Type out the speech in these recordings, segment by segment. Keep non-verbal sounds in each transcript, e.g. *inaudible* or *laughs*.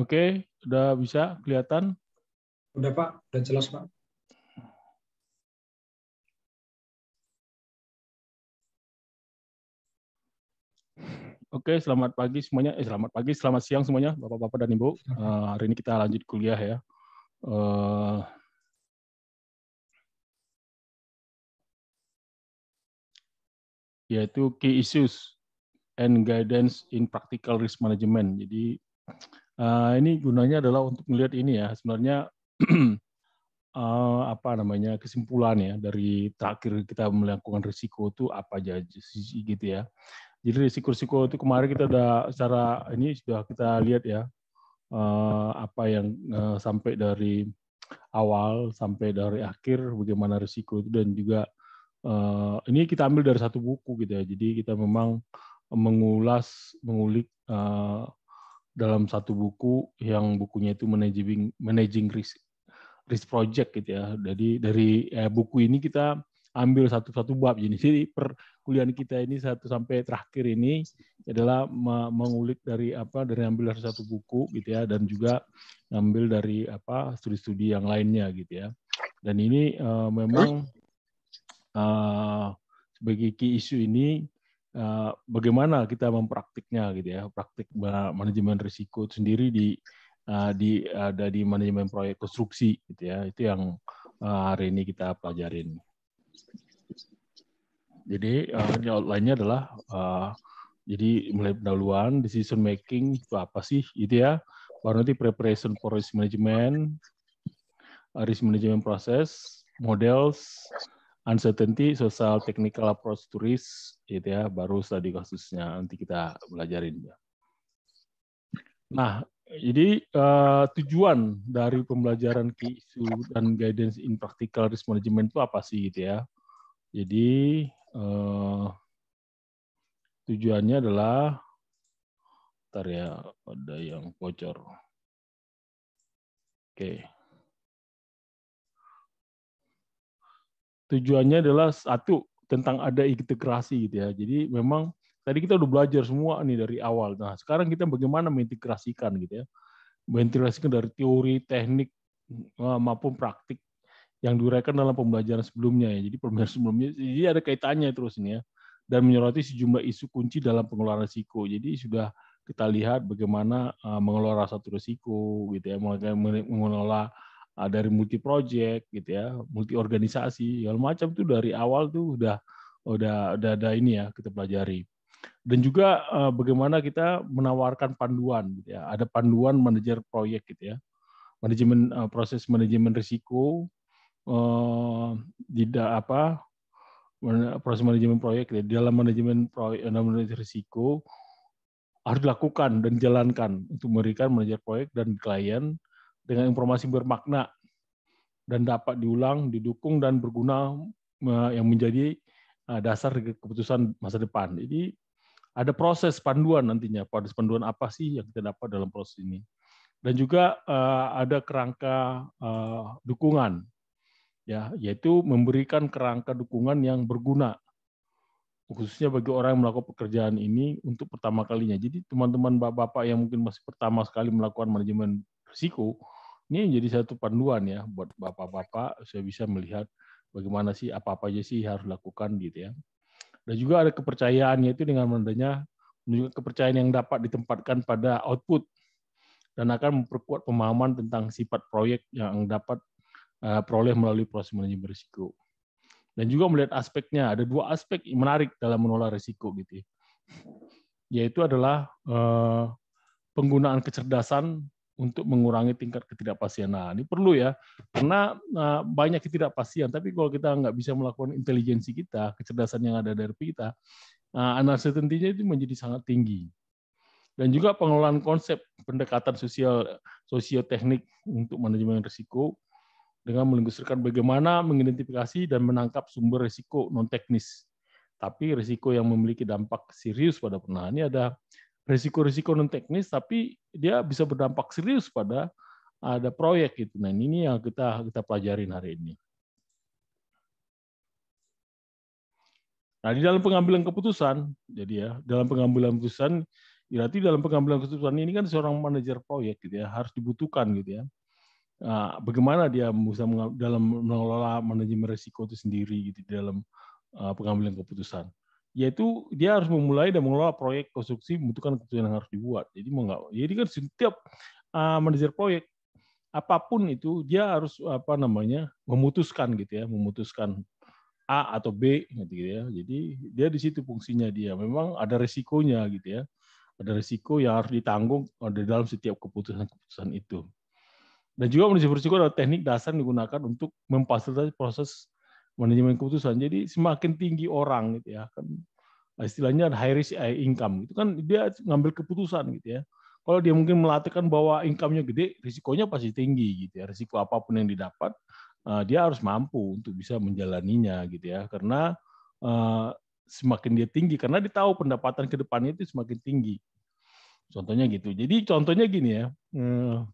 Oke, udah bisa kelihatan? Udah Pak, udah jelas Pak. Oke, selamat pagi semuanya. Eh, selamat pagi, selamat siang semuanya, Bapak-bapak dan Ibu. Uh, hari ini kita lanjut kuliah ya. Uh, yaitu key issues and guidance in practical risk management. Jadi Uh, ini gunanya adalah untuk melihat ini ya sebenarnya uh, *clears throat* apa namanya kesimpulan ya dari terakhir kita melakukan risiko itu apa aja gitu ya. Jadi risiko-risiko itu kemarin kita sudah secara ini sudah kita lihat ya uh, apa yang uh, sampai dari awal sampai dari akhir bagaimana risiko itu dan juga uh, ini kita ambil dari satu buku gitu ya. Jadi kita memang mengulas mengulik uh, dalam satu buku yang bukunya itu managing managing risk risk project gitu ya. Jadi dari eh, buku ini kita ambil satu-satu bab jadi jadi perkuliahan kita ini satu sampai terakhir ini adalah mengulik dari apa dari ambil dari satu buku gitu ya dan juga ambil dari apa studi-studi yang lainnya gitu ya dan ini uh, memang uh, sebagai key issue ini Eh, bagaimana kita mempraktiknya gitu ya praktik manajemen risiko itu sendiri di eh, di ada di manajemen proyek konstruksi gitu ya itu yang eh, hari ini kita pelajarin jadi uh, ini outline-nya adalah jadi mulai pendahuluan decision making itu apa sih itu ya baru nanti preparation for risk management risk management process models uncertainty social technical approach to risk gitu ya baru tadi kasusnya nanti kita belajarin ya. Nah, jadi uh, tujuan dari pembelajaran key dan guidance in practical risk management itu apa sih gitu ya? Jadi uh, tujuannya adalah ntar ya ada yang bocor. Oke. Okay. tujuannya adalah satu tentang ada integrasi gitu ya. Jadi memang tadi kita udah belajar semua nih dari awal. Nah, sekarang kita bagaimana mengintegrasikan gitu ya. Mengintegrasikan dari teori, teknik eh, maupun praktik yang diuraikan dalam pembelajaran sebelumnya ya. Jadi pembelajaran sebelumnya jadi ada kaitannya terus ini ya dan menyoroti sejumlah isu kunci dalam pengelolaan risiko. Jadi sudah kita lihat bagaimana eh, mengelola satu risiko gitu ya, mengelola Ah, dari multi project gitu ya, multi organisasi, segala macam tuh dari awal tuh udah udah udah ada ini ya kita pelajari. Dan juga uh, bagaimana kita menawarkan panduan gitu ya. Ada panduan manajer proyek gitu ya. Manajemen uh, proses manajemen risiko eh, tidak apa proses manajemen proyek gitu ya. Di dalam manajemen proyek eh, dalam manajemen risiko harus dilakukan dan jalankan untuk memberikan manajer proyek dan klien dengan informasi bermakna dan dapat diulang, didukung dan berguna yang menjadi uh, dasar keputusan masa depan. Jadi ada proses panduan nantinya, proses panduan apa sih yang kita dapat dalam proses ini. Dan juga uh, ada kerangka uh, dukungan, ya, yaitu memberikan kerangka dukungan yang berguna, khususnya bagi orang yang melakukan pekerjaan ini untuk pertama kalinya. Jadi teman-teman bapak-bapak yang mungkin masih pertama sekali melakukan manajemen risiko. Ini jadi satu panduan ya buat bapak-bapak saya bisa melihat bagaimana sih apa-apa aja sih harus lakukan gitu ya. Dan juga ada kepercayaan yaitu dengan menandanya, menunjukkan kepercayaan yang dapat ditempatkan pada output dan akan memperkuat pemahaman tentang sifat proyek yang dapat uh, peroleh melalui proses manajemen risiko. Dan juga melihat aspeknya, ada dua aspek yang menarik dalam menolak risiko gitu. Ya. Yaitu adalah uh, penggunaan kecerdasan untuk mengurangi tingkat ketidakpastian. Nah, ini perlu ya, karena eh, banyak ketidakpastian. Tapi kalau kita nggak bisa melakukan intelijensi kita, kecerdasan yang ada dari kita, nah, uncertainty-nya itu menjadi sangat tinggi. Dan juga pengelolaan konsep pendekatan sosial sosioteknik untuk manajemen risiko dengan mengusulkan bagaimana mengidentifikasi dan menangkap sumber risiko non teknis, tapi risiko yang memiliki dampak serius pada penahan. Ini ada risiko-risiko non teknis tapi dia bisa berdampak serius pada ah, ada proyek gitu. Nah, ini yang kita kita pelajarin hari ini. Nah, di dalam pengambilan keputusan, jadi ya, dalam pengambilan keputusan, berarti dalam pengambilan keputusan ini kan seorang manajer proyek gitu ya, harus dibutuhkan gitu ya. Nah, bagaimana dia bisa dalam mengelola manajemen risiko itu sendiri gitu dalam ah, pengambilan keputusan yaitu dia harus memulai dan mengelola proyek konstruksi membutuhkan keputusan yang harus dibuat. Jadi mau jadi kan setiap uh, manajer proyek apapun itu dia harus apa namanya memutuskan gitu ya, memutuskan A atau B gitu ya. Jadi dia di situ fungsinya dia. Memang ada resikonya gitu ya. Ada resiko yang harus ditanggung di dalam setiap keputusan-keputusan itu. Dan juga manajer risiko adalah teknik dasar yang digunakan untuk memfasilitasi proses manajemen keputusan. Jadi semakin tinggi orang gitu ya, kan istilahnya high risk high eh, income itu kan dia ngambil keputusan gitu ya. Kalau dia mungkin melatihkan bahwa income-nya gede, risikonya pasti tinggi gitu ya. Risiko apapun yang didapat, eh, dia harus mampu untuk bisa menjalaninya gitu ya. Karena eh, semakin dia tinggi, karena dia tahu pendapatan ke depannya itu semakin tinggi. Contohnya gitu. Jadi contohnya gini ya, hmm,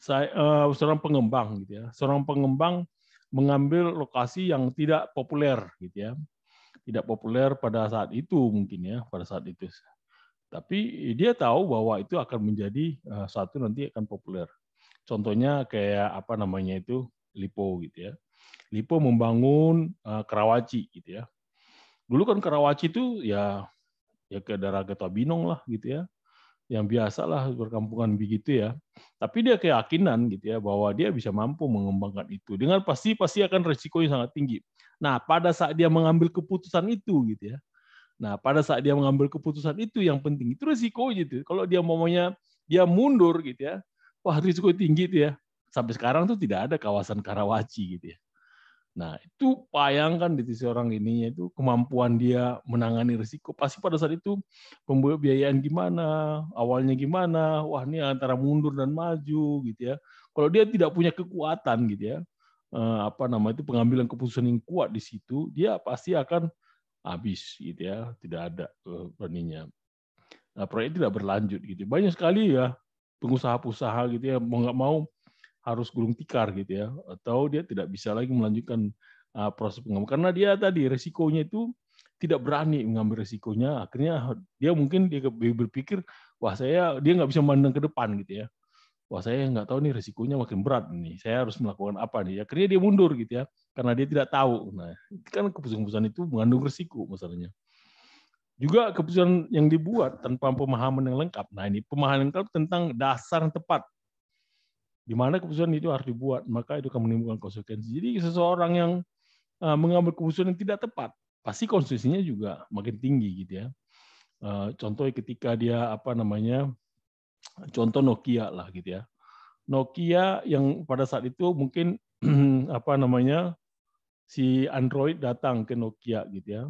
saya seorang pengembang gitu ya, seorang pengembang mengambil lokasi yang tidak populer gitu ya. Tidak populer pada saat itu mungkin ya, pada saat itu. Tapi dia tahu bahwa itu akan menjadi eh, satu nanti akan populer. Contohnya kayak apa namanya itu Lipo gitu ya. Lipo membangun eh, Karawaci gitu ya. Dulu kan Karawaci itu ya ya ke daerah Kota lah gitu ya yang biasalah berkampungan begitu ya. Tapi dia keyakinan gitu ya bahwa dia bisa mampu mengembangkan itu dengan pasti pasti akan resikonya sangat tinggi. Nah, pada saat dia mengambil keputusan itu gitu ya. Nah, pada saat dia mengambil keputusan itu yang penting itu resiko gitu. Kalau dia maunya dia mundur gitu ya. Wah, risiko tinggi itu ya. Sampai sekarang tuh tidak ada kawasan Karawaci gitu ya. Nah, itu bayangkan di sisi orang ini yaitu kemampuan dia menangani risiko. Pasti pada saat itu pembiayaan gimana, awalnya gimana, wah ini antara mundur dan maju gitu ya. Kalau dia tidak punya kekuatan gitu ya, eh, apa nama itu pengambilan keputusan yang kuat di situ, dia pasti akan habis gitu ya, tidak ada eh, berninya Nah, proyek tidak berlanjut gitu. Banyak sekali ya pengusaha-pengusaha gitu ya mau nggak mau harus gulung tikar gitu ya atau dia tidak bisa lagi melanjutkan ah, proses pengambil karena dia tadi resikonya itu tidak berani mengambil resikonya akhirnya dia mungkin dia berpikir wah saya dia nggak bisa memandang ke depan gitu ya wah saya nggak tahu nih resikonya makin berat nih saya harus melakukan apa nih akhirnya dia mundur gitu ya karena dia tidak tahu nah kan keputusan-keputusan itu mengandung resiko masalahnya juga keputusan yang dibuat tanpa pemahaman yang lengkap. Nah ini pemahaman yang lengkap tentang dasar yang tepat di mana keputusan itu harus dibuat, maka itu akan menimbulkan konsekuensi. Jadi seseorang yang eh, mengambil keputusan yang tidak tepat, pasti konsekuensinya juga makin tinggi gitu ya. Eh, Contohnya ketika dia apa namanya, contoh Nokia lah gitu ya. Nokia yang pada saat itu mungkin *clears throat* apa namanya si Android datang ke Nokia gitu ya.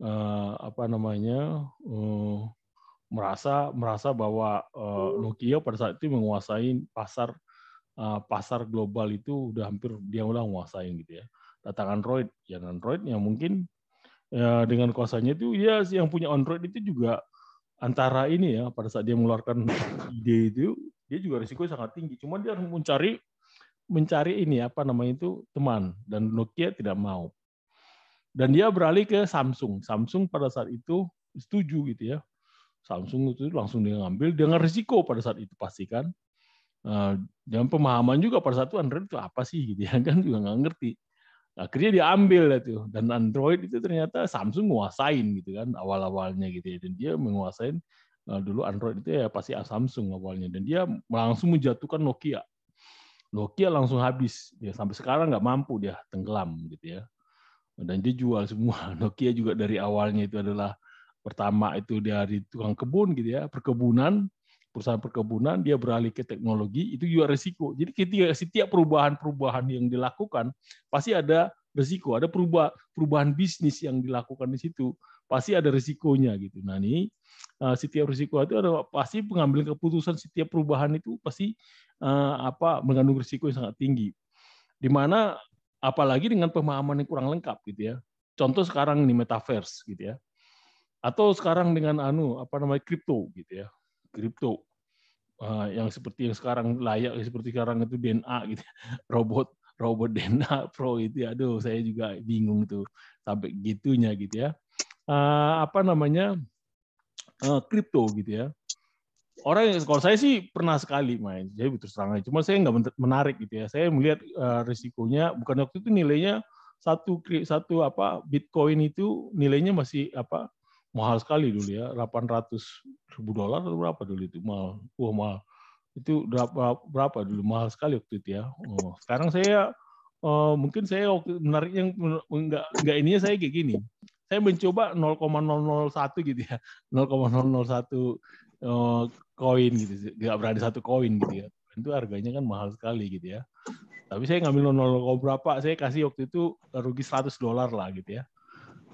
Eh, apa namanya? Uh, merasa merasa bahwa uh, Nokia pada saat itu menguasai pasar uh, pasar global itu udah hampir dia udah menguasai gitu ya. Datang Android, ya Android yang mungkin ya, dengan kuasanya itu ya yang punya Android itu juga antara ini ya pada saat dia mengeluarkan *laughs* ide itu dia juga risiko sangat tinggi. Cuma dia harus mencari mencari ini apa namanya itu teman dan Nokia tidak mau. Dan dia beralih ke Samsung. Samsung pada saat itu setuju gitu ya Samsung itu langsung dia ngambil dengan risiko pada saat itu pasti kan eh, dan pemahaman juga pada saat itu Android itu apa sih gitu ya *laughs* kan juga nggak ngerti akhirnya diambil itu dan Android itu ternyata Samsung nguasain gitu kan awal-awalnya gitu ya dan dia menguasain eh, dulu Android itu ya pasti Samsung awalnya dan dia langsung menjatuhkan Nokia Nokia langsung habis dia sampai sekarang nggak mampu dia tenggelam gitu ya dan dia jual semua *laughs* Nokia juga dari awalnya itu adalah pertama itu dari tukang kebun gitu ya perkebunan perusahaan perkebunan dia beralih ke teknologi itu juga resiko jadi ketika setiap perubahan-perubahan yang dilakukan pasti ada resiko ada perubahan perubahan bisnis yang dilakukan di situ pasti ada resikonya gitu nah ini eh, setiap risiko itu ada pasti pengambilan keputusan setiap perubahan itu pasti eh, apa mengandung risiko yang sangat tinggi di mana apalagi dengan pemahaman yang kurang lengkap gitu ya contoh sekarang ini metaverse gitu ya atau sekarang dengan anu apa namanya kripto gitu ya kripto ah, yang seperti yang sekarang layak seperti sekarang itu DNA gitu *laughs* robot robot DNA pro itu ya. aduh saya juga bingung tuh sampai gitunya gitu ya uh, apa namanya uh, kripto gitu ya orang kalau saya sih pernah sekali main jadi betul terang cuma saya nggak menarik gitu ya saya melihat uh, risikonya bukan waktu itu nilainya satu satu apa Bitcoin itu nilainya masih apa mahal sekali dulu ya 800 ribu dolar atau berapa dulu itu mahal wah mahal itu berapa berapa dulu mahal sekali waktu itu ya oh, sekarang saya uh, mungkin saya waktu menarik yang enggak enggak ininya saya kayak gini saya mencoba 0,001 gitu ya 0,001 *laughs* eh, koin uh, gitu nggak berani satu koin gitu ya itu harganya kan mahal sekali gitu ya tapi saya ngambil 0, berapa saya kasih waktu itu rugi 100 dolar lah gitu ya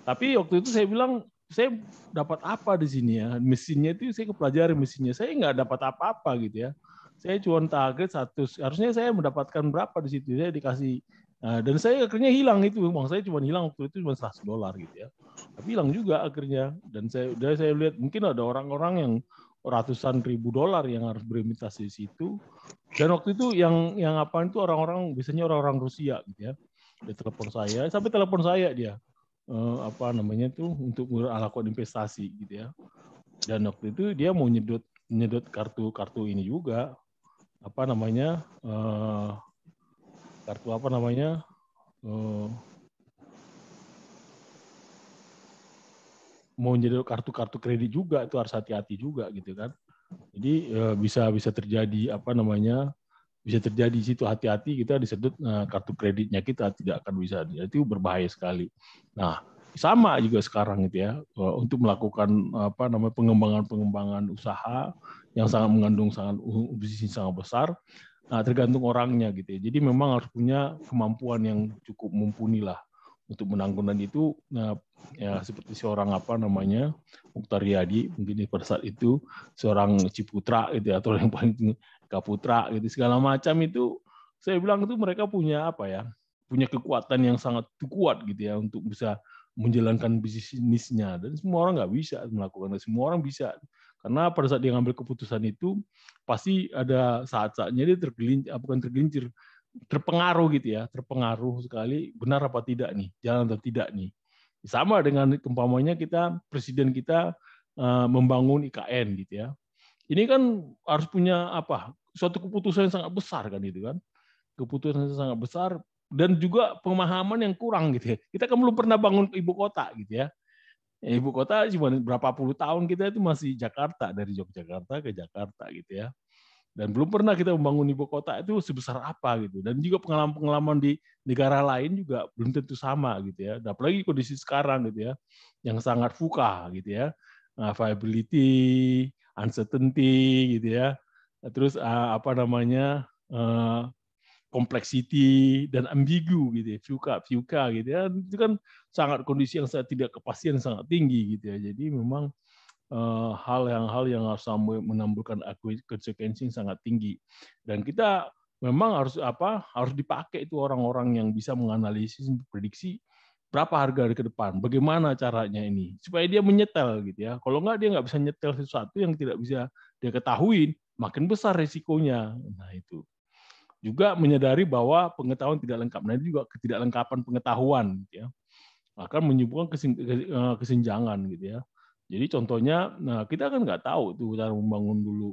tapi waktu itu saya bilang saya dapat apa di sini ya mesinnya itu saya kepelajari mesinnya saya nggak dapat apa-apa gitu ya saya cuma target satu harusnya saya mendapatkan berapa di situ saya dikasih eh, dan saya akhirnya hilang itu uang saya cuma hilang waktu itu cuma 100 dolar gitu ya tapi hilang juga akhirnya dan saya dari saya lihat mungkin ada orang-orang yang ratusan ribu dolar yang harus berinvestasi di situ dan waktu itu yang yang apa itu orang-orang biasanya orang-orang Rusia gitu ya dia telepon saya sampai telepon saya dia uh, apa namanya tuh untuk ngurus investasi gitu ya. Dan waktu itu dia mau nyedot nyedot kartu-kartu ini juga apa namanya uh, kartu apa namanya uh, mau nyedot kartu-kartu kredit juga itu harus hati-hati juga gitu kan. Jadi bisa bisa terjadi apa namanya bisa terjadi situ hati-hati kita disedot eh, kartu kreditnya kita tidak akan bisa itu berbahaya sekali nah sama juga sekarang gitu ya eh, untuk melakukan apa namanya pengembangan-pengembangan usaha yang sangat mengandung sangat bisnis sangat besar nah, tergantung orangnya gitu ya jadi memang harus punya kemampuan yang cukup mumpuni lah untuk menanggung dan itu nah, ya seperti seorang apa namanya Mukhtar Yadi mungkin pada saat itu seorang Ciputra gitu ya, atau yang paling Kaputra gitu segala macam itu saya bilang itu mereka punya apa ya punya kekuatan yang sangat kuat gitu ya untuk bisa menjalankan bisnisnya dan semua orang nggak bisa melakukan dan semua orang bisa karena pada saat dia ngambil keputusan itu pasti ada saat-saatnya dia tergelincir ah, bukan tergelincir terpengaruh gitu ya terpengaruh sekali benar apa tidak nih jalan atau tidak nih sama dengan kemampuannya kita presiden kita eh, membangun IKN gitu ya ini kan harus punya apa? Suatu keputusan yang sangat besar kan itu kan. Keputusan yang sangat besar dan juga pemahaman yang kurang gitu ya. Kita kan belum pernah bangun ibu kota gitu ya. ya. Ibu kota cuma berapa puluh tahun kita itu masih Jakarta dari Yogyakarta ke Jakarta gitu ya. Dan belum pernah kita membangun ibu kota itu sebesar apa gitu. Dan juga pengalaman-pengalaman di negara lain juga belum tentu sama gitu ya. Dan apalagi kondisi sekarang gitu ya, yang sangat fuka gitu ya. Nah, viability, uncertainty gitu ya. Terus eh, apa namanya? Uh, dan ambigu gitu ya, fuka, fuka gitu ya. Itu kan sangat kondisi yang saya tidak kepastian sangat tinggi gitu ya. Jadi memang eh, hal yang hal yang harus menampilkan konsekuensi yang sangat tinggi. Dan kita memang harus apa? harus dipakai itu orang-orang yang bisa menganalisis prediksi berapa harga ke depan, bagaimana caranya ini, supaya dia menyetel gitu ya. Kalau nggak dia nggak bisa nyetel sesuatu yang tidak bisa dia ketahui, makin besar resikonya. Nah itu juga menyadari bahwa pengetahuan tidak lengkap. Nah itu juga ketidaklengkapan pengetahuan gitu ya akan menyebabkan eh, kesenjangan gitu ya. Jadi contohnya, nah kita kan nggak tahu tuh cara membangun dulu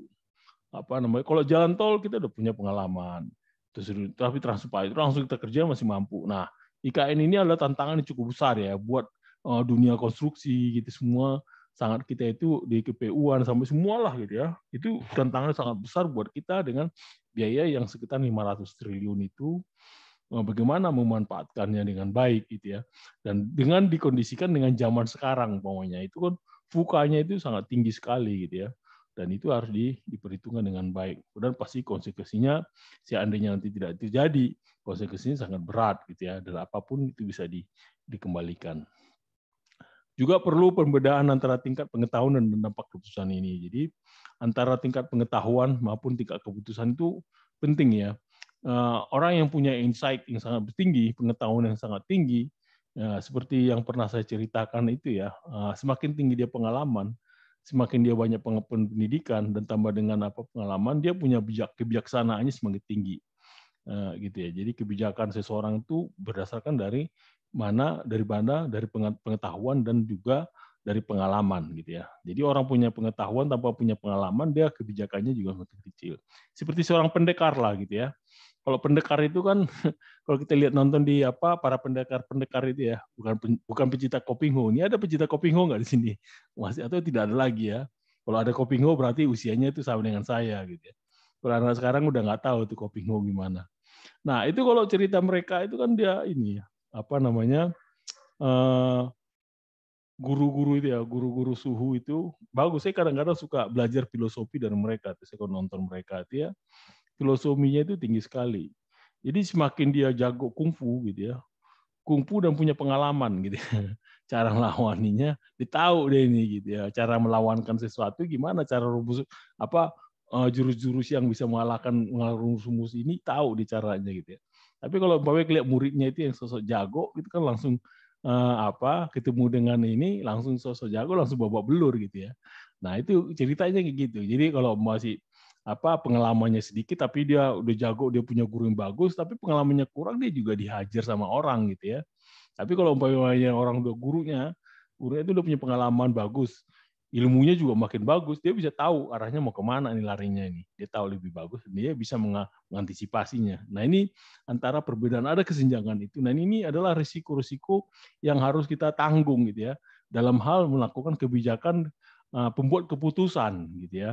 apa namanya. Kalau jalan tol kita udah punya pengalaman, terus tapi transpa itu langsung kita kerja masih mampu. Nah IKN ini adalah tantangan yang cukup besar ya buat uh, dunia konstruksi gitu semua sangat kita itu di KPU-an sampai semualah gitu ya. Itu tantangan sangat besar buat kita dengan biaya yang sekitar 500 triliun itu eh, bagaimana memanfaatkannya dengan baik gitu ya. Dan dengan dikondisikan dengan zaman sekarang pokoknya itu kan fukanya itu sangat tinggi sekali gitu ya. Dan itu harus di, diperhitungkan dengan baik. Dan pasti konsekuensinya seandainya nanti tidak terjadi, konsekuensinya sangat berat gitu ya dan apapun itu bisa di, dikembalikan. Juga perlu perbedaan antara tingkat pengetahuan dan dampak keputusan ini. Jadi antara tingkat pengetahuan maupun tingkat keputusan itu penting ya. Eh, orang yang punya insight yang sangat tinggi, pengetahuan yang sangat tinggi, ya, seperti yang pernah saya ceritakan itu ya, eh, semakin tinggi dia pengalaman, semakin dia banyak pendidikan dan tambah dengan apa pengalaman, dia punya bijak kebijaksanaannya semakin tinggi. Eh, gitu ya. Jadi kebijakan seseorang itu berdasarkan dari mana dari mana dari pengetahuan dan juga dari pengalaman gitu ya. Jadi orang punya pengetahuan tanpa punya pengalaman dia kebijakannya juga makin kecil. Seperti seorang pendekar lah gitu ya. Kalau pendekar itu kan *laughs* kalau kita lihat nonton di apa para pendekar-pendekar itu ya, bukan bukan pecinta kopingho Ini ada pecinta kopingho nggak di sini? Masih atau tidak ada lagi ya. Kalau ada kopingho berarti usianya itu sama dengan saya gitu ya. Kalau anak sekarang udah nggak tahu tuh kopingho gimana. Nah, itu kalau cerita mereka itu kan dia ini ya, apa namanya? guru eh, guru-guru itu ya, guru-guru suhu itu bagus. Saya kadang-kadang suka belajar filosofi dari mereka. Saya kalau nonton mereka itu ya, filosofinya itu tinggi sekali. Jadi semakin dia jago kungfu gitu ya, kungfu dan punya pengalaman gitu ya. *laughs* Cara melawannya, ditahu dia ini gitu ya. Cara melawankan sesuatu gimana, cara rubus apa Eh, jurus-jurus yang bisa mengalahkan rumus sumus ini tahu di caranya gitu ya. Tapi kalau Bapak lihat muridnya itu yang sosok jago itu kan langsung eh, apa ketemu dengan ini langsung sosok jago langsung bawa belur gitu ya. Nah, itu ceritanya kayak gitu. Jadi kalau masih apa pengalamannya sedikit tapi dia udah jago, dia punya guru yang bagus, tapi pengalamannya kurang dia juga dihajar sama orang gitu ya. Tapi kalau umpamanya orang udah gurunya, gurunya itu udah punya pengalaman bagus, ilmunya juga makin bagus, dia bisa tahu arahnya mau kemana ini larinya ini. Dia tahu lebih bagus, dia bisa mengantisipasinya. Nah ini antara perbedaan ada kesenjangan itu. Nah ini adalah risiko-risiko yang harus kita tanggung gitu ya dalam hal melakukan kebijakan eh, pembuat keputusan gitu ya.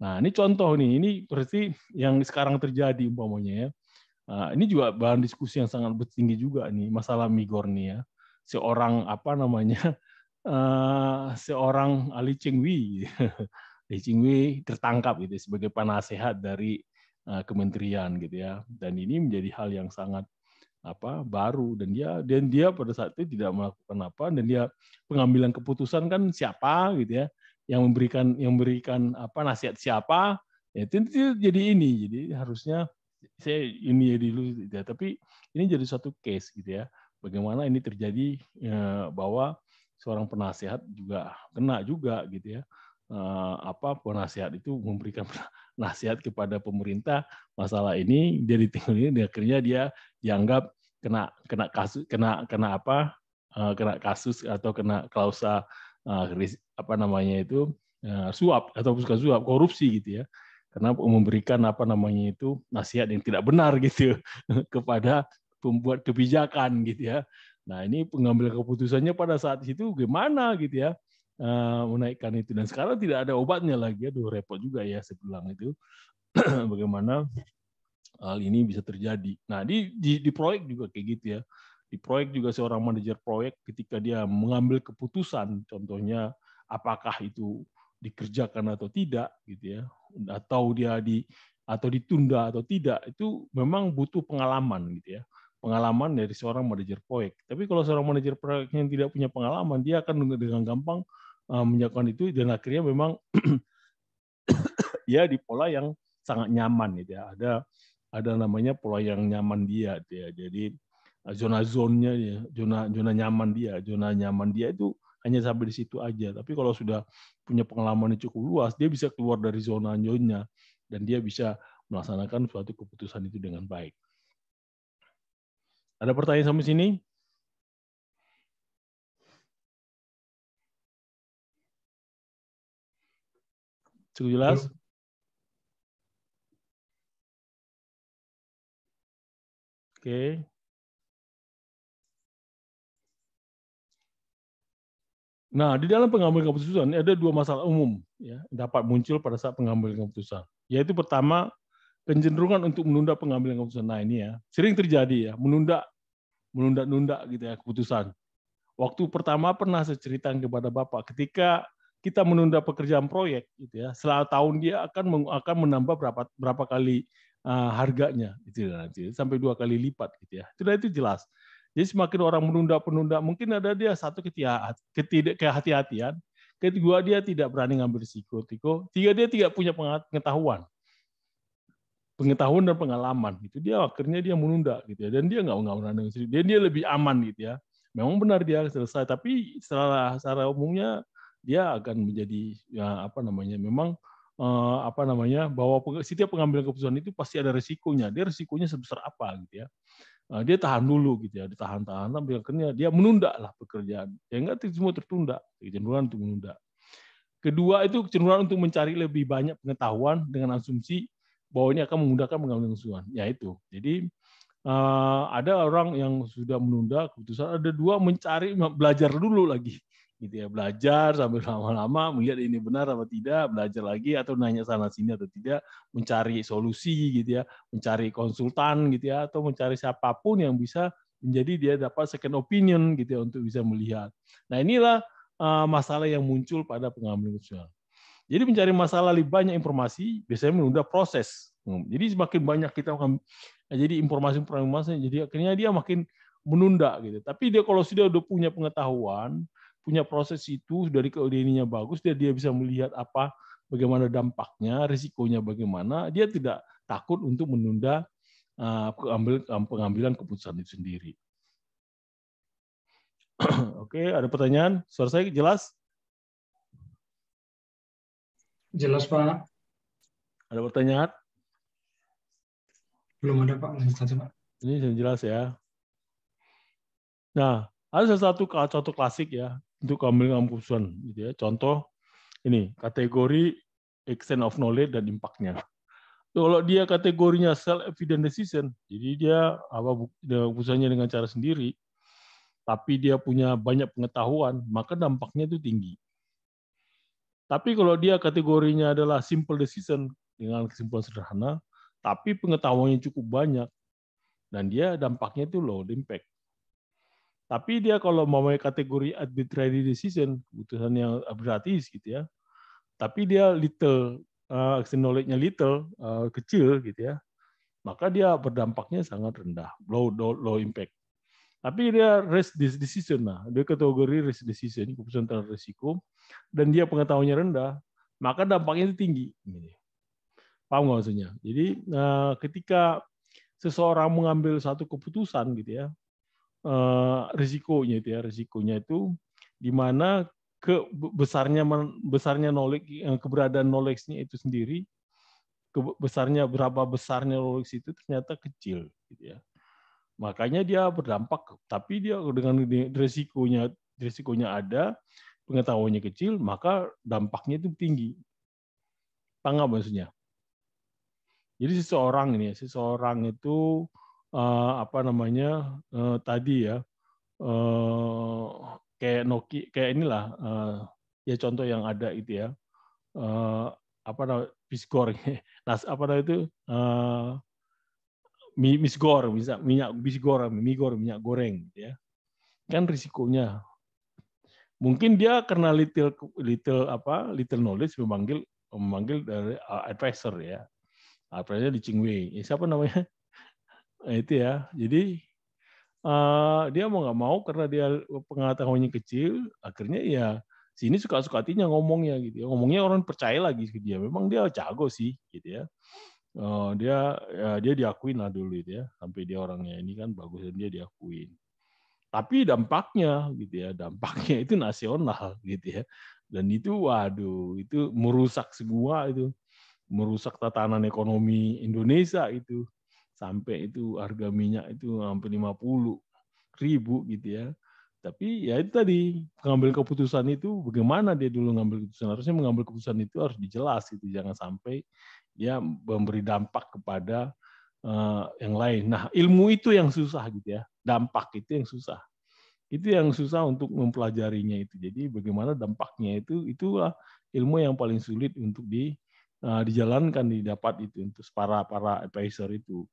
Nah ini contoh nih, ini berarti yang sekarang terjadi umpamanya ya. Eh, ini juga bahan diskusi yang sangat bertinggi juga nih masalah migor ya. Seorang apa namanya Eh, seorang Ali Chengwi, *laughs* Li Chengwi tertangkap gitu ya sebagai penasehat dari uh, kementerian gitu ya. Dan ini menjadi hal yang sangat apa baru dan dia dan dia pada saat itu tidak melakukan apa dan dia pengambilan keputusan kan siapa gitu ya yang memberikan yang memberikan apa nasihat siapa ya itu, itu jadi ini jadi harusnya saya ini ya dulu gitu ya tapi ini jadi satu case gitu ya bagaimana ini terjadi ya, bahwa seorang penasihat juga kena juga gitu ya eh, apa penasihat itu memberikan *laughs* nasihat kepada pemerintah masalah ini dia ditinggal ini akhirnya dia dianggap kena kena kasus kena kena apa eh, kena kasus atau kena klausa eh, apa namanya itu suap atau bukan suap korupsi gitu ya karena memberikan apa namanya itu nasihat yang tidak benar gitu *laughs* kepada pembuat kebijakan gitu ya Nah ini pengambil keputusannya pada saat itu gimana gitu ya eh, menaikkan itu dan sekarang tidak ada obatnya lagi aduh repot juga ya saya bilang itu *clears throat* bagaimana hal ini bisa terjadi nah di, di di proyek juga kayak gitu ya di proyek juga seorang manajer proyek ketika dia mengambil keputusan contohnya apakah itu dikerjakan atau tidak gitu ya atau dia di atau ditunda atau tidak itu memang butuh pengalaman gitu ya pengalaman dari seorang manajer proyek. Tapi kalau seorang manajer proyek yang tidak punya pengalaman, dia akan dengan gampang uh, eh, menjalankan itu dan akhirnya memang ya *clears throat* di pola yang sangat nyaman gitu ya. Ada ada namanya pola yang nyaman dia gitu ya. Jadi eh, zona zonnya ya, zona zona nyaman dia, zona nyaman dia itu hanya sampai di situ aja. Tapi kalau sudah punya pengalaman yang cukup luas, dia bisa keluar dari zona zonnya dan dia bisa melaksanakan suatu keputusan itu dengan baik. Ada pertanyaan sampai sini? Cukup jelas? Oke. Okay. Nah, di dalam pengambil keputusan ada dua masalah umum ya, dapat muncul pada saat pengambil keputusan. Yaitu pertama, kecenderungan untuk menunda pengambilan keputusan. Nah ini ya, sering terjadi ya, menunda, menunda-nunda gitu ya keputusan. Waktu pertama pernah saya ceritakan kepada Bapak, ketika kita menunda pekerjaan proyek gitu ya, setelah tahun dia akan akan menambah berapa berapa kali uh, harganya gitu ya, nanti sampai dua kali lipat gitu ya. Sudah itu jelas. Jadi semakin orang menunda-penunda, mungkin ada dia satu ketidak kehati-hatian, ketiga dia tidak berani ngambil risiko, tiga dia tidak punya pengetahuan pengetahuan dan pengalaman gitu dia akhirnya dia menunda gitu ya dan dia nggak nggak menunda sendiri dia dia lebih aman gitu ya memang benar dia selesai tapi secara secara umumnya dia akan menjadi ya, apa namanya memang eh, apa namanya bahwa setiap pengambilan keputusan itu pasti ada resikonya dia resikonya sebesar apa gitu ya nah, dia tahan dulu gitu ya ditahan tahan tapi akhirnya dia menunda lah pekerjaan ya enggak semua tertunda kecenderungan untuk menunda kedua itu kecenderungan untuk mencari lebih banyak pengetahuan dengan asumsi bahwa ini akan memudahkan mengambil keputusan. Ya itu. Jadi eh, ada orang yang sudah menunda keputusan, ada dua mencari belajar dulu lagi gitu ya belajar sambil lama-lama melihat ini benar apa tidak belajar lagi atau nanya sana sini atau tidak mencari solusi gitu ya mencari konsultan gitu ya atau mencari siapapun yang bisa menjadi dia dapat second opinion gitu ya untuk bisa melihat nah inilah eh, masalah yang muncul pada pengambilan keputusan jadi mencari masalah lebih banyak informasi biasanya menunda proses. Hmm, jadi semakin banyak kita eh, jadi informasi informasi jadi akhirnya dia makin menunda gitu. Tapi dia kalau sudah udah punya pengetahuan, punya proses itu dari keudeninya bagus, dia dia bisa melihat apa bagaimana dampaknya, risikonya bagaimana, dia tidak takut untuk menunda eh, pengambilan keputusan itu sendiri. *clears throat* Oke, ada pertanyaan? Suara saya jelas? Jelas, Pak. Ada pertanyaan? Belum ada, Pak. saja, Pak. Ini sudah jelas ya. Nah, ada satu contoh klasik ya untuk ambil ampusan gitu ya. Contoh ini kategori extent of knowledge dan impactnya. Kalau dia kategorinya self evident decision, jadi dia apa dengan cara sendiri, tapi dia punya banyak pengetahuan, maka dampaknya itu tinggi. Tapi kalau dia kategorinya adalah simple decision dengan kesimpulan sederhana, tapi pengetahuannya cukup banyak, dan dia dampaknya itu low impact. Tapi dia kalau mau kategori arbitrary decision, keputusan yang berarti gitu ya, tapi dia little, uh, knowledge-nya little, uh, kecil gitu ya, maka dia berdampaknya sangat rendah, low, low, low impact. Tapi dia risk decision, nah, dia kategori risk decision, keputusan terhadap risiko, dan dia pengetahuannya rendah, maka dampaknya itu tinggi. Iya. Paham nggak maksudnya? Jadi eh, ketika seseorang mengambil satu keputusan gitu ya, eh, risikonya itu ya, risikonya itu di mana ke besarnya besarnya knowledge eh, keberadaan knowledge-nya itu sendiri ke besarnya berapa besarnya knowledge itu ternyata kecil gitu ya. Makanya dia berdampak tapi dia dengan risikonya risikonya ada pengetahuannya kecil, maka dampaknya itu tinggi. Tangga maksudnya? Jadi seseorang ini, ya, seseorang itu eh, apa namanya eh, tadi ya eh, kayak Noki, kayak inilah ya contoh yang ada itu ya apa namanya biskor, *laughs* nas apa namanya itu uh, misgor, minyak biskor, migor, minyak goreng, gitu ya kan risikonya Mungkin dia karena little little apa little knowledge memanggil memanggil dari advisor ya. Advisornya di Chingwei. Ya, siapa namanya? Nah, itu ya. Jadi uh, dia mau nggak mau karena dia pengetahuannya kecil, akhirnya ya sini suka-suka hatinya ngomongnya gitu ya. Ngomongnya orang percaya lagi ke dia. Memang dia jago sih gitu ya. Uh, dia ya, dia diakuin lah dulu itu ya sampai dia orangnya ini kan bagusnya dia diakuin tapi dampaknya gitu ya dampaknya itu nasional gitu ya dan itu waduh itu merusak semua itu merusak tatanan ekonomi Indonesia itu sampai itu harga minyak itu hampir 50 ribu gitu ya tapi ya itu tadi mengambil keputusan itu bagaimana dia dulu mengambil keputusan harusnya mengambil keputusan itu harus dijelas itu jangan sampai ya memberi dampak kepada Eh, yang lain. Nah, ilmu itu yang susah gitu ya. Dampak itu yang susah. Itu yang susah untuk mempelajarinya itu. Jadi bagaimana dampaknya itu itulah ilmu yang paling sulit untuk di uh, dijalankan didapat itu untuk para para advisor itu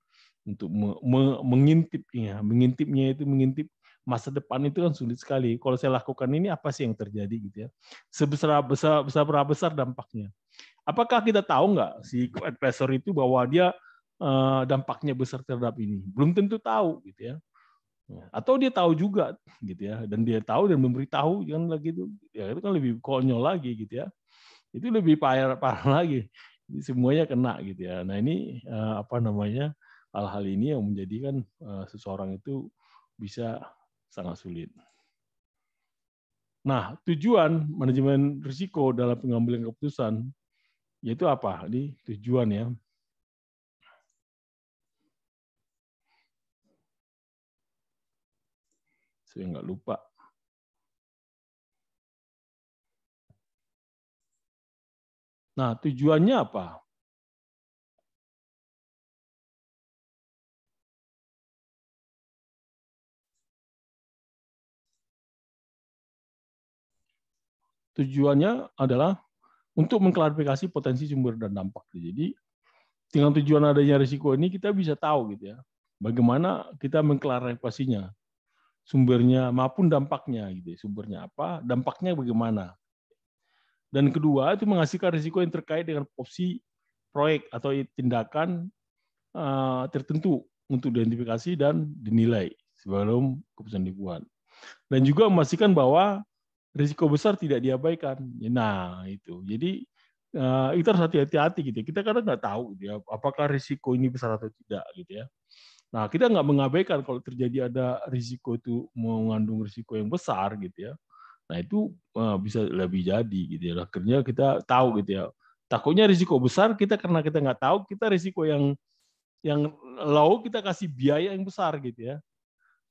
untuk me, me, mengintipnya, mengintipnya itu mengintip masa depan itu kan sulit sekali. Kalau saya lakukan ini apa sih yang terjadi gitu ya? Sebesar besar besar berapa besar dampaknya? Apakah kita tahu nggak si advisor itu bahwa dia Eh, dampaknya besar terhadap ini. Belum tentu tahu gitu ya. ya. Atau dia tahu juga gitu ya dan dia tahu dan memberitahu jangan ya lagi itu ya itu kan lebih konyol lagi gitu ya. Itu lebih parah parah *laughs* lagi. Semuanya kena gitu ya. Nah, ini eh, apa namanya? hal-hal ini yang menjadikan eh, seseorang itu bisa sangat sulit. Nah, tujuan manajemen risiko dalam pengambilan keputusan yaitu apa? Ini tujuan ya. Saya gitu, nggak lupa. Nah, tujuannya apa? Tujuannya adalah untuk mengklarifikasi potensi sumber dan dampak. Jadi, dengan tujuan adanya risiko ini kita bisa tahu gitu ya, bagaimana kita mengklarifikasinya sumbernya maupun dampaknya gitu ya. sumbernya apa dampaknya bagaimana dan kedua itu menghasilkan risiko yang terkait dengan opsi proyek atau tindakan uh, tertentu untuk identifikasi dan dinilai sebelum keputusan dibuat dan juga memastikan bahwa risiko besar tidak diabaikan nah itu jadi uh, itu harus hati-hati gitu ya. kita kadang nggak tahu gitu ya apakah risiko ini besar atau tidak gitu ya Nah, kita nggak mengabaikan kalau terjadi ada risiko itu mengandung risiko yang besar gitu ya. Nah, itu eh, bisa lebih jadi gitu ya. Akhirnya kita tahu gitu ya. Takutnya risiko besar kita karena kita nggak tahu, kita risiko yang yang low kita kasih biaya yang besar gitu ya.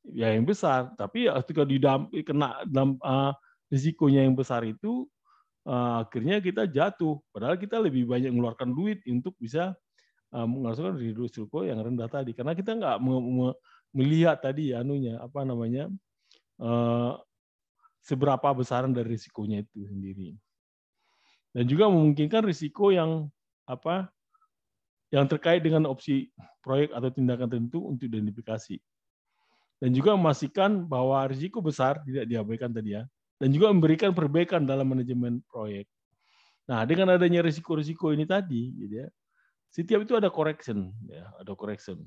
biaya yang besar, tapi ya ketika didampi kena dalam uh, eh, risikonya yang besar itu uh, akhirnya kita jatuh. Padahal kita lebih banyak mengeluarkan duit untuk bisa menghasilkan risiko yang rendah tadi karena kita nggak melihat tadi ya, anunya apa namanya seberapa besaran dari risikonya itu sendiri dan juga memungkinkan risiko yang apa yang terkait dengan opsi proyek atau tindakan tertentu untuk identifikasi dan juga memastikan bahwa risiko besar tidak diabaikan tadi ya dan juga memberikan perbaikan dalam manajemen proyek. Nah, dengan adanya risiko-risiko ini tadi, gitu ya, setiap itu ada correction, ya, ada correction.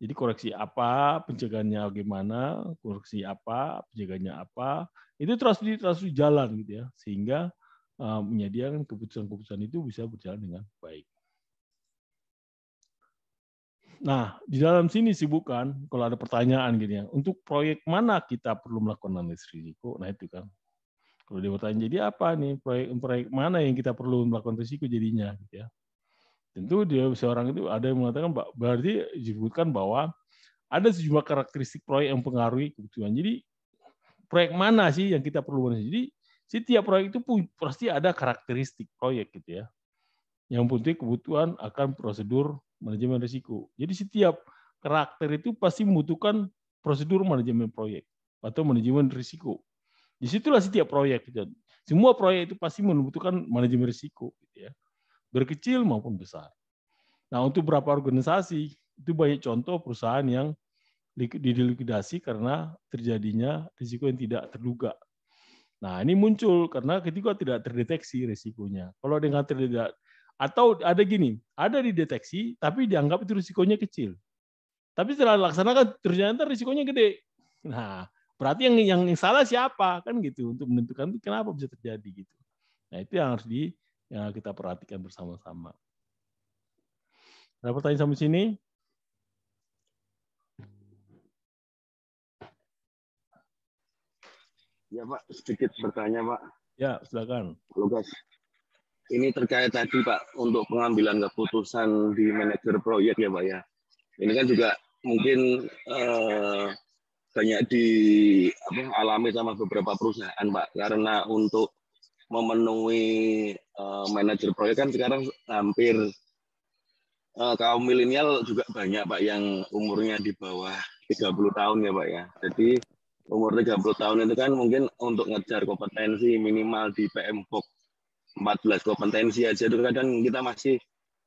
Jadi koreksi apa, pencegahannya bagaimana? koreksi apa, pencegahannya apa, itu terus di terus jalan gitu ya, sehingga eh, menyediakan keputusan-keputusan itu bisa berjalan dengan baik. Nah, di dalam sini sih bukan kalau ada pertanyaan gitu ya. Untuk proyek mana kita perlu melakukan analisis risiko? Nah, itu kan. Kalau dia bertanya, jadi apa nih proyek proyek mana yang kita perlu melakukan risiko jadinya gitu ya. Tentu dia seorang itu ada yang mengatakan berarti disebutkan bahwa ada sejumlah karakteristik proyek yang mempengaruhi kebutuhan. Jadi proyek mana sih yang kita perlu? Jadi setiap proyek itu pasti ada karakteristik proyek gitu ya. Yang penting kebutuhan akan prosedur manajemen risiko. Jadi setiap karakter itu pasti membutuhkan prosedur manajemen proyek atau manajemen risiko. Disitulah setiap proyek. Semua proyek itu pasti membutuhkan manajemen risiko. Gitu ya berkecil maupun besar. Nah, untuk berapa organisasi itu banyak contoh perusahaan yang dilikuidasi karena terjadinya risiko yang tidak terduga. Nah, ini muncul karena ketika tidak terdeteksi risikonya. Kalau dengan tidak atau ada gini, ada dideteksi tapi dianggap itu risikonya kecil. Tapi setelah dilaksanakan ternyata risikonya gede. Nah, berarti yang yang salah siapa kan gitu untuk menentukan kenapa bisa terjadi gitu. Nah, itu yang harus di yang kita perhatikan bersama-sama. Ada pertanyaan sampai sini? Ya Pak, sedikit bertanya Pak. Ya, silakan. Lukas, ini terkait tadi Pak untuk pengambilan keputusan di manajer proyek ya Pak ya. Ini kan juga mungkin eh, banyak alami sama beberapa perusahaan Pak karena untuk memenuhi Eh, manajer proyek kan sekarang hampir uh, kaum milenial juga banyak Pak yang umurnya di bawah 30 tahun ya Pak ya. Jadi umur 30 tahun itu kan mungkin untuk ngejar kompetensi minimal di PM empat 14 kompetensi aja itu kadang kita masih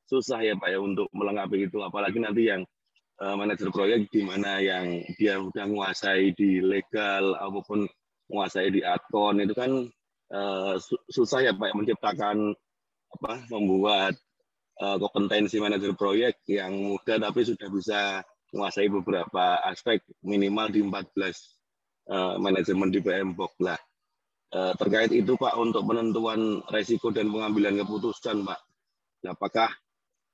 susah ya Pak ya untuk melengkapi itu apalagi nanti yang uh, manajer proyek di mana yang dia udah menguasai di legal ataupun menguasai di akun itu kan Eh, susah ya Pak ya, menciptakan apa membuat uh, kompetensi manajer proyek yang mudah tapi sudah bisa menguasai beberapa aspek minimal di 14 uh, eh, manajemen di PMBOK lah. Uh, terkait itu Pak untuk penentuan resiko dan pengambilan keputusan Pak. apakah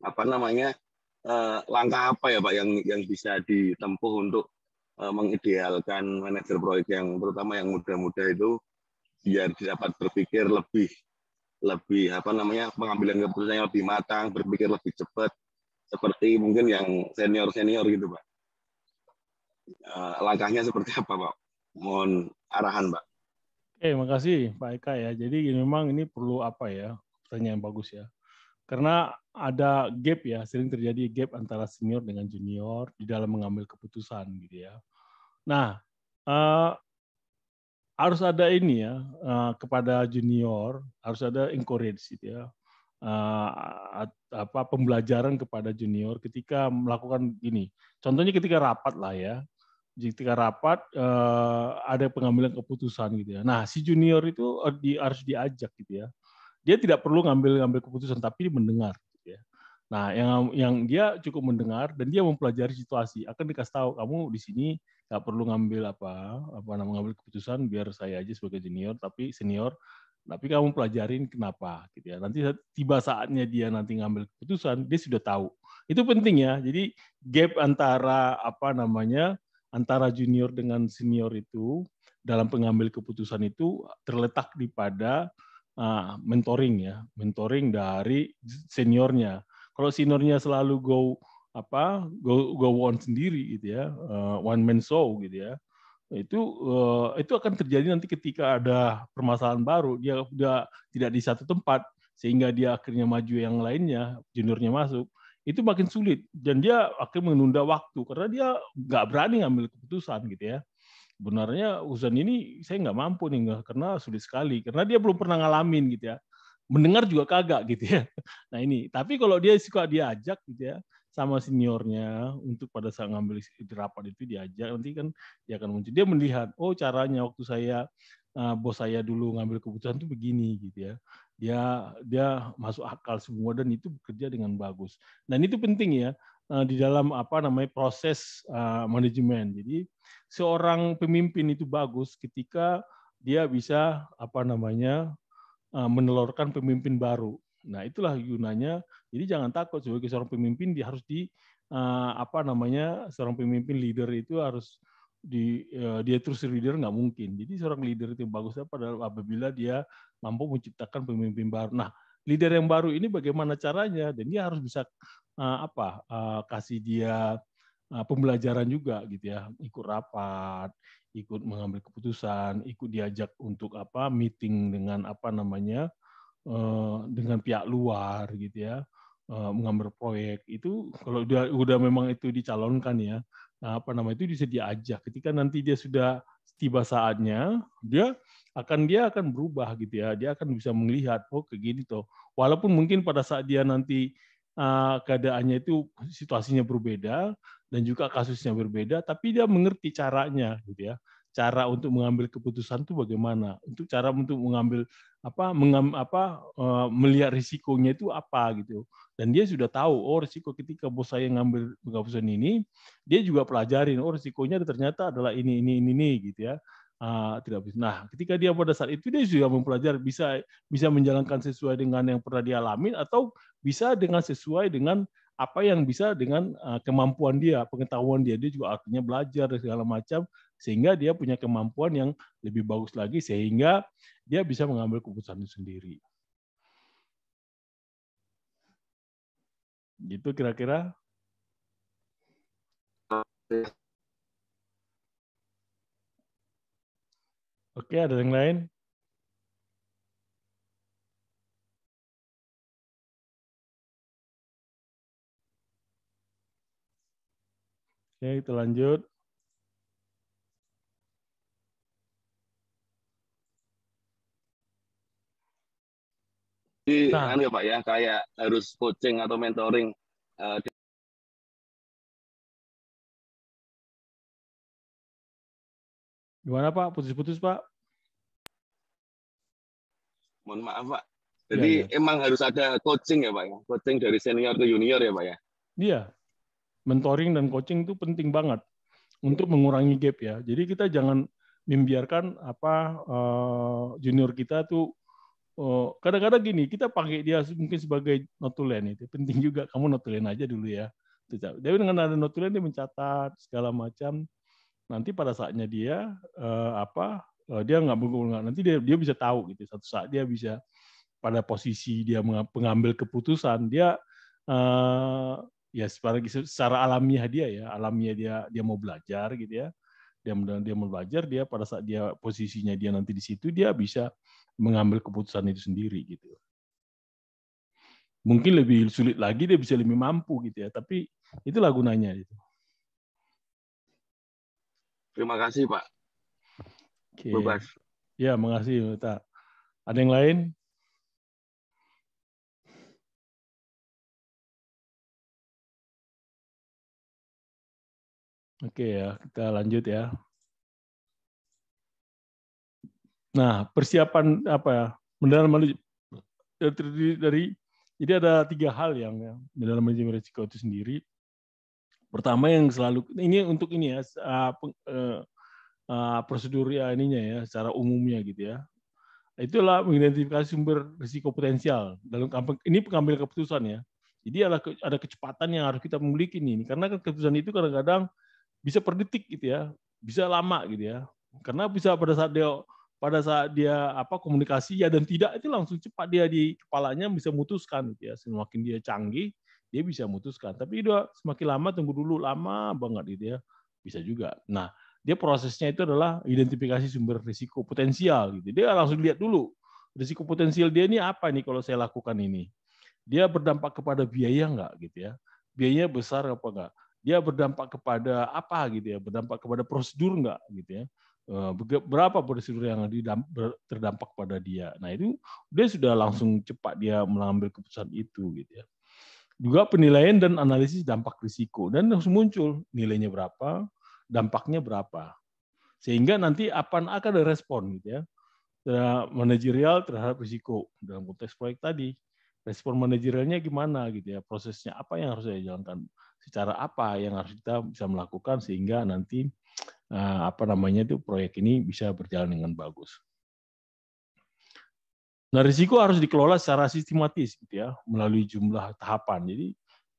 apa namanya uh, langkah apa ya Pak yang yang bisa ditempuh untuk uh, mengidealkan manajer proyek yang terutama yang muda-muda itu biar dapat berpikir lebih lebih apa namanya pengambilan keputusan yang lebih matang, berpikir lebih cepat seperti mungkin yang senior senior gitu pak. Eh, langkahnya seperti apa pak? Mohon arahan pak. Oke, makasih Pak Eka ya. Jadi memang ini perlu apa ya? Pertanyaan yang bagus ya. Karena ada gap ya, sering terjadi gap antara senior dengan junior di dalam mengambil keputusan gitu ya. Nah, eh, harus ada ini ya uh, kepada junior harus ada encourage gitu ya eh, apa pembelajaran kepada junior ketika melakukan ini contohnya ketika rapat lah ya ketika rapat uh, ada pengambilan keputusan gitu ya nah si junior itu di, harus diajak gitu ya dia tidak perlu ngambil ngambil keputusan tapi mendengar gitu ya nah yang yang dia cukup mendengar dan dia mempelajari situasi akan dikasih tahu kamu di sini nggak perlu ngambil apa apa namanya ngambil keputusan biar saya aja sebagai junior tapi senior tapi kamu pelajarin kenapa gitu ya nanti tiba saatnya dia nanti ngambil keputusan dia sudah tahu itu penting ya jadi gap antara apa namanya antara junior dengan senior itu dalam pengambil keputusan itu terletak di pada uh, mentoring ya mentoring dari seniornya kalau seniornya selalu go apa go go on sendiri gitu ya uh, one man show gitu ya itu uh, itu akan terjadi nanti ketika ada permasalahan baru dia dia tidak di satu tempat sehingga dia akhirnya maju yang lainnya juniornya masuk itu makin sulit dan dia akhirnya menunda waktu karena dia nggak berani ngambil keputusan gitu ya benarnya urusan ini saya nggak mampu nih karena sulit sekali karena dia belum pernah ngalamin gitu ya mendengar juga kagak gitu ya *laughs* nah ini tapi kalau dia suka diajak gitu ya sama seniornya untuk pada saat ngambil di rapat itu diajak nanti kan dia akan muncul dia melihat oh caranya waktu saya uh, bos saya dulu ngambil keputusan itu begini gitu ya dia dia masuk akal semua dan itu bekerja dengan bagus dan itu penting ya uh, di dalam apa namanya proses uh, manajemen jadi seorang pemimpin itu bagus ketika dia bisa apa namanya menelurkan pemimpin baru Nah, itulah gunanya. Jadi jangan takut sebagai seorang pemimpin dia harus di eh, apa namanya? seorang pemimpin leader itu harus di eh, dia terus leader nggak mungkin. Jadi seorang leader itu bagusnya pada apabila dia mampu menciptakan pemimpin baru. Nah, leader yang baru ini bagaimana caranya? Dan dia harus bisa eh, apa? kasih dia pembelajaran juga gitu ya, ikut rapat, ikut mengambil keputusan, ikut diajak untuk apa meeting dengan apa namanya Eh, dengan pihak luar gitu ya eh, mengambil proyek itu kalau udah udah memang itu dicalonkan ya nah, apa nama itu bisa diajak ketika nanti dia sudah tiba saatnya dia akan dia akan berubah gitu ya dia akan bisa melihat oh kayak gini toh walaupun mungkin pada saat dia nanti uh, keadaannya itu situasinya berbeda dan juga kasusnya berbeda tapi dia mengerti caranya gitu ya cara untuk mengambil keputusan itu bagaimana untuk cara untuk mengambil apa mengam, apa uh, melihat risikonya itu apa gitu dan dia sudah tahu oh risiko ketika bos saya ngambil keputusan ini dia juga pelajarin oh risikonya ternyata adalah ini ini ini ini gitu ya ah, tidak bisa. Nah, ketika dia pada saat itu dia sudah mempelajari bisa bisa menjalankan sesuai dengan yang pernah dia alami atau bisa dengan sesuai dengan apa yang bisa dengan ah, kemampuan dia, pengetahuan dia, dia juga akhirnya belajar segala macam sehingga dia punya kemampuan yang lebih bagus lagi sehingga dia bisa mengambil keputusan sendiri. Gitu kira-kira. Oke, ada yang lain? Oke, kita lanjut. Jadi nah. kan ya Pak ya kayak harus coaching atau mentoring uh, Gimana Pak? Putus-putus Pak? Mohon maaf Pak. Iya, Jadi ya, ya. emang harus ada coaching ya Pak ya? Coaching dari senior ke junior ya Pak ya? Iya. Mentoring dan coaching itu penting banget untuk mengurangi gap ya. Jadi kita jangan membiarkan apa eh, junior kita tuh Oh, kadang-kadang gini, kita pakai dia mungkin sebagai notulen ya, itu penting juga. Kamu notulen aja dulu ya. Tapi dengan ada notulen dia mencatat segala macam. Nanti pada saatnya dia eh, apa? Eh, dia nggak nggak nanti dia dia bisa tahu gitu. Satu saat dia bisa pada posisi dia mengambil keputusan dia eh, ya secara, secara alamiah dia ya alamiah dia dia mau belajar gitu ya dia dia mau belajar dia pada saat dia posisinya dia nanti di situ dia bisa mengambil keputusan itu sendiri gitu. Mungkin lebih sulit lagi dia bisa lebih mampu gitu ya, tapi itulah gunanya itu. Terima kasih Pak. Okay. Bebas. Ya, makasih Pak. Ada yang lain? Oke ya, kita lanjut ya. Nah, persiapan apa ya? Mendalam manajemen eh, dari, jadi ada tiga hal yang ya, dalam manajemen risiko itu sendiri. Pertama yang selalu ini untuk ini ya ah, eh, ah, prosedur ya ininya ya secara umumnya gitu ya. Itulah mengidentifikasi sumber risiko potensial dalam ini pengambil keputusan ya. Jadi ada ada kecepatan yang harus kita memiliki ini karena kan keputusan itu kadang-kadang bisa per detik gitu ya, bisa lama gitu ya. Karena bisa pada saat dia pada saat dia apa komunikasi ya dan tidak itu langsung cepat dia di kepalanya bisa memutuskan gitu ya semakin dia canggih dia bisa memutuskan tapi dia semakin lama tunggu dulu lama banget gitu ya bisa juga nah dia prosesnya itu adalah identifikasi sumber risiko potensial gitu dia langsung lihat dulu risiko potensial dia ini apa nih kalau saya lakukan ini dia berdampak kepada biaya enggak gitu ya biayanya besar apa enggak dia berdampak kepada apa gitu ya berdampak kepada prosedur enggak gitu ya Eh, berapa prosedur yang terdampak pada dia. Nah itu dia sudah langsung cepat dia mengambil keputusan itu gitu ya. Juga penilaian dan analisis dampak risiko dan harus muncul nilainya berapa, dampaknya berapa. Sehingga nanti apa akan ada respon gitu ya terhadap manajerial terhadap risiko dalam konteks proyek tadi. Respon manajerialnya gimana gitu ya, prosesnya apa yang harus saya jalankan, secara apa yang harus kita bisa melakukan sehingga nanti Eh, apa namanya itu proyek ini bisa berjalan dengan bagus. Nah, risiko harus dikelola secara sistematis gitu ya, melalui jumlah tahapan. Jadi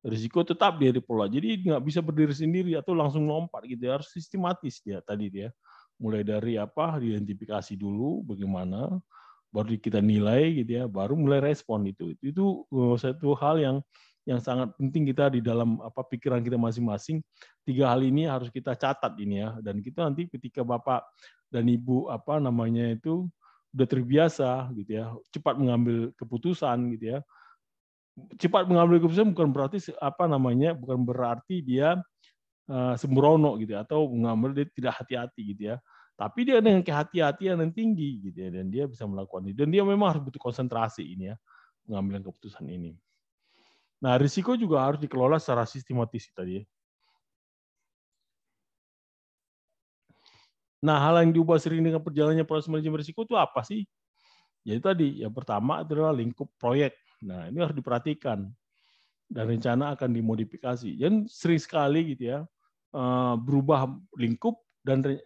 risiko tetap dia dikelola. Jadi nggak bisa berdiri sendiri atau langsung lompat gitu, ya, harus sistematis ya tadi dia. Mulai dari apa? Diidentifikasi dulu bagaimana, baru kita nilai gitu ya, baru mulai respon Itu, itu satu hal yang yang sangat penting kita di dalam apa pikiran kita masing-masing. Tiga hal ini harus kita catat ini ya dan kita nanti ketika Bapak dan Ibu apa namanya itu udah terbiasa gitu ya, cepat mengambil keputusan gitu ya. Cepat mengambil keputusan bukan berarti apa namanya bukan berarti dia uh, sembrono gitu ya, atau mengambil dia tidak hati-hati gitu ya. Tapi dia dengan kehati-hatian yang tinggi gitu ya dan dia bisa melakukan ini dan dia memang harus butuh konsentrasi ini ya pengambilan keputusan ini. Nah, risiko juga harus dikelola secara sistematis tadi ya. Nah, hal yang diubah sering dengan perjalanannya proses manajemen risiko itu apa sih? Jadi ya, tadi, yang pertama adalah lingkup proyek. Nah, ini harus diperhatikan. Dan rencana akan dimodifikasi. Jadi sering sekali gitu ya, eh, berubah lingkup dan eh,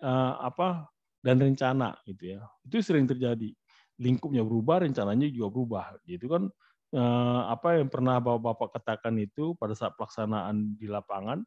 apa dan rencana gitu ya. Itu sering terjadi. Lingkupnya berubah, rencananya juga berubah. itu kan Eh, apa yang pernah bapak-bapak katakan itu pada saat pelaksanaan di lapangan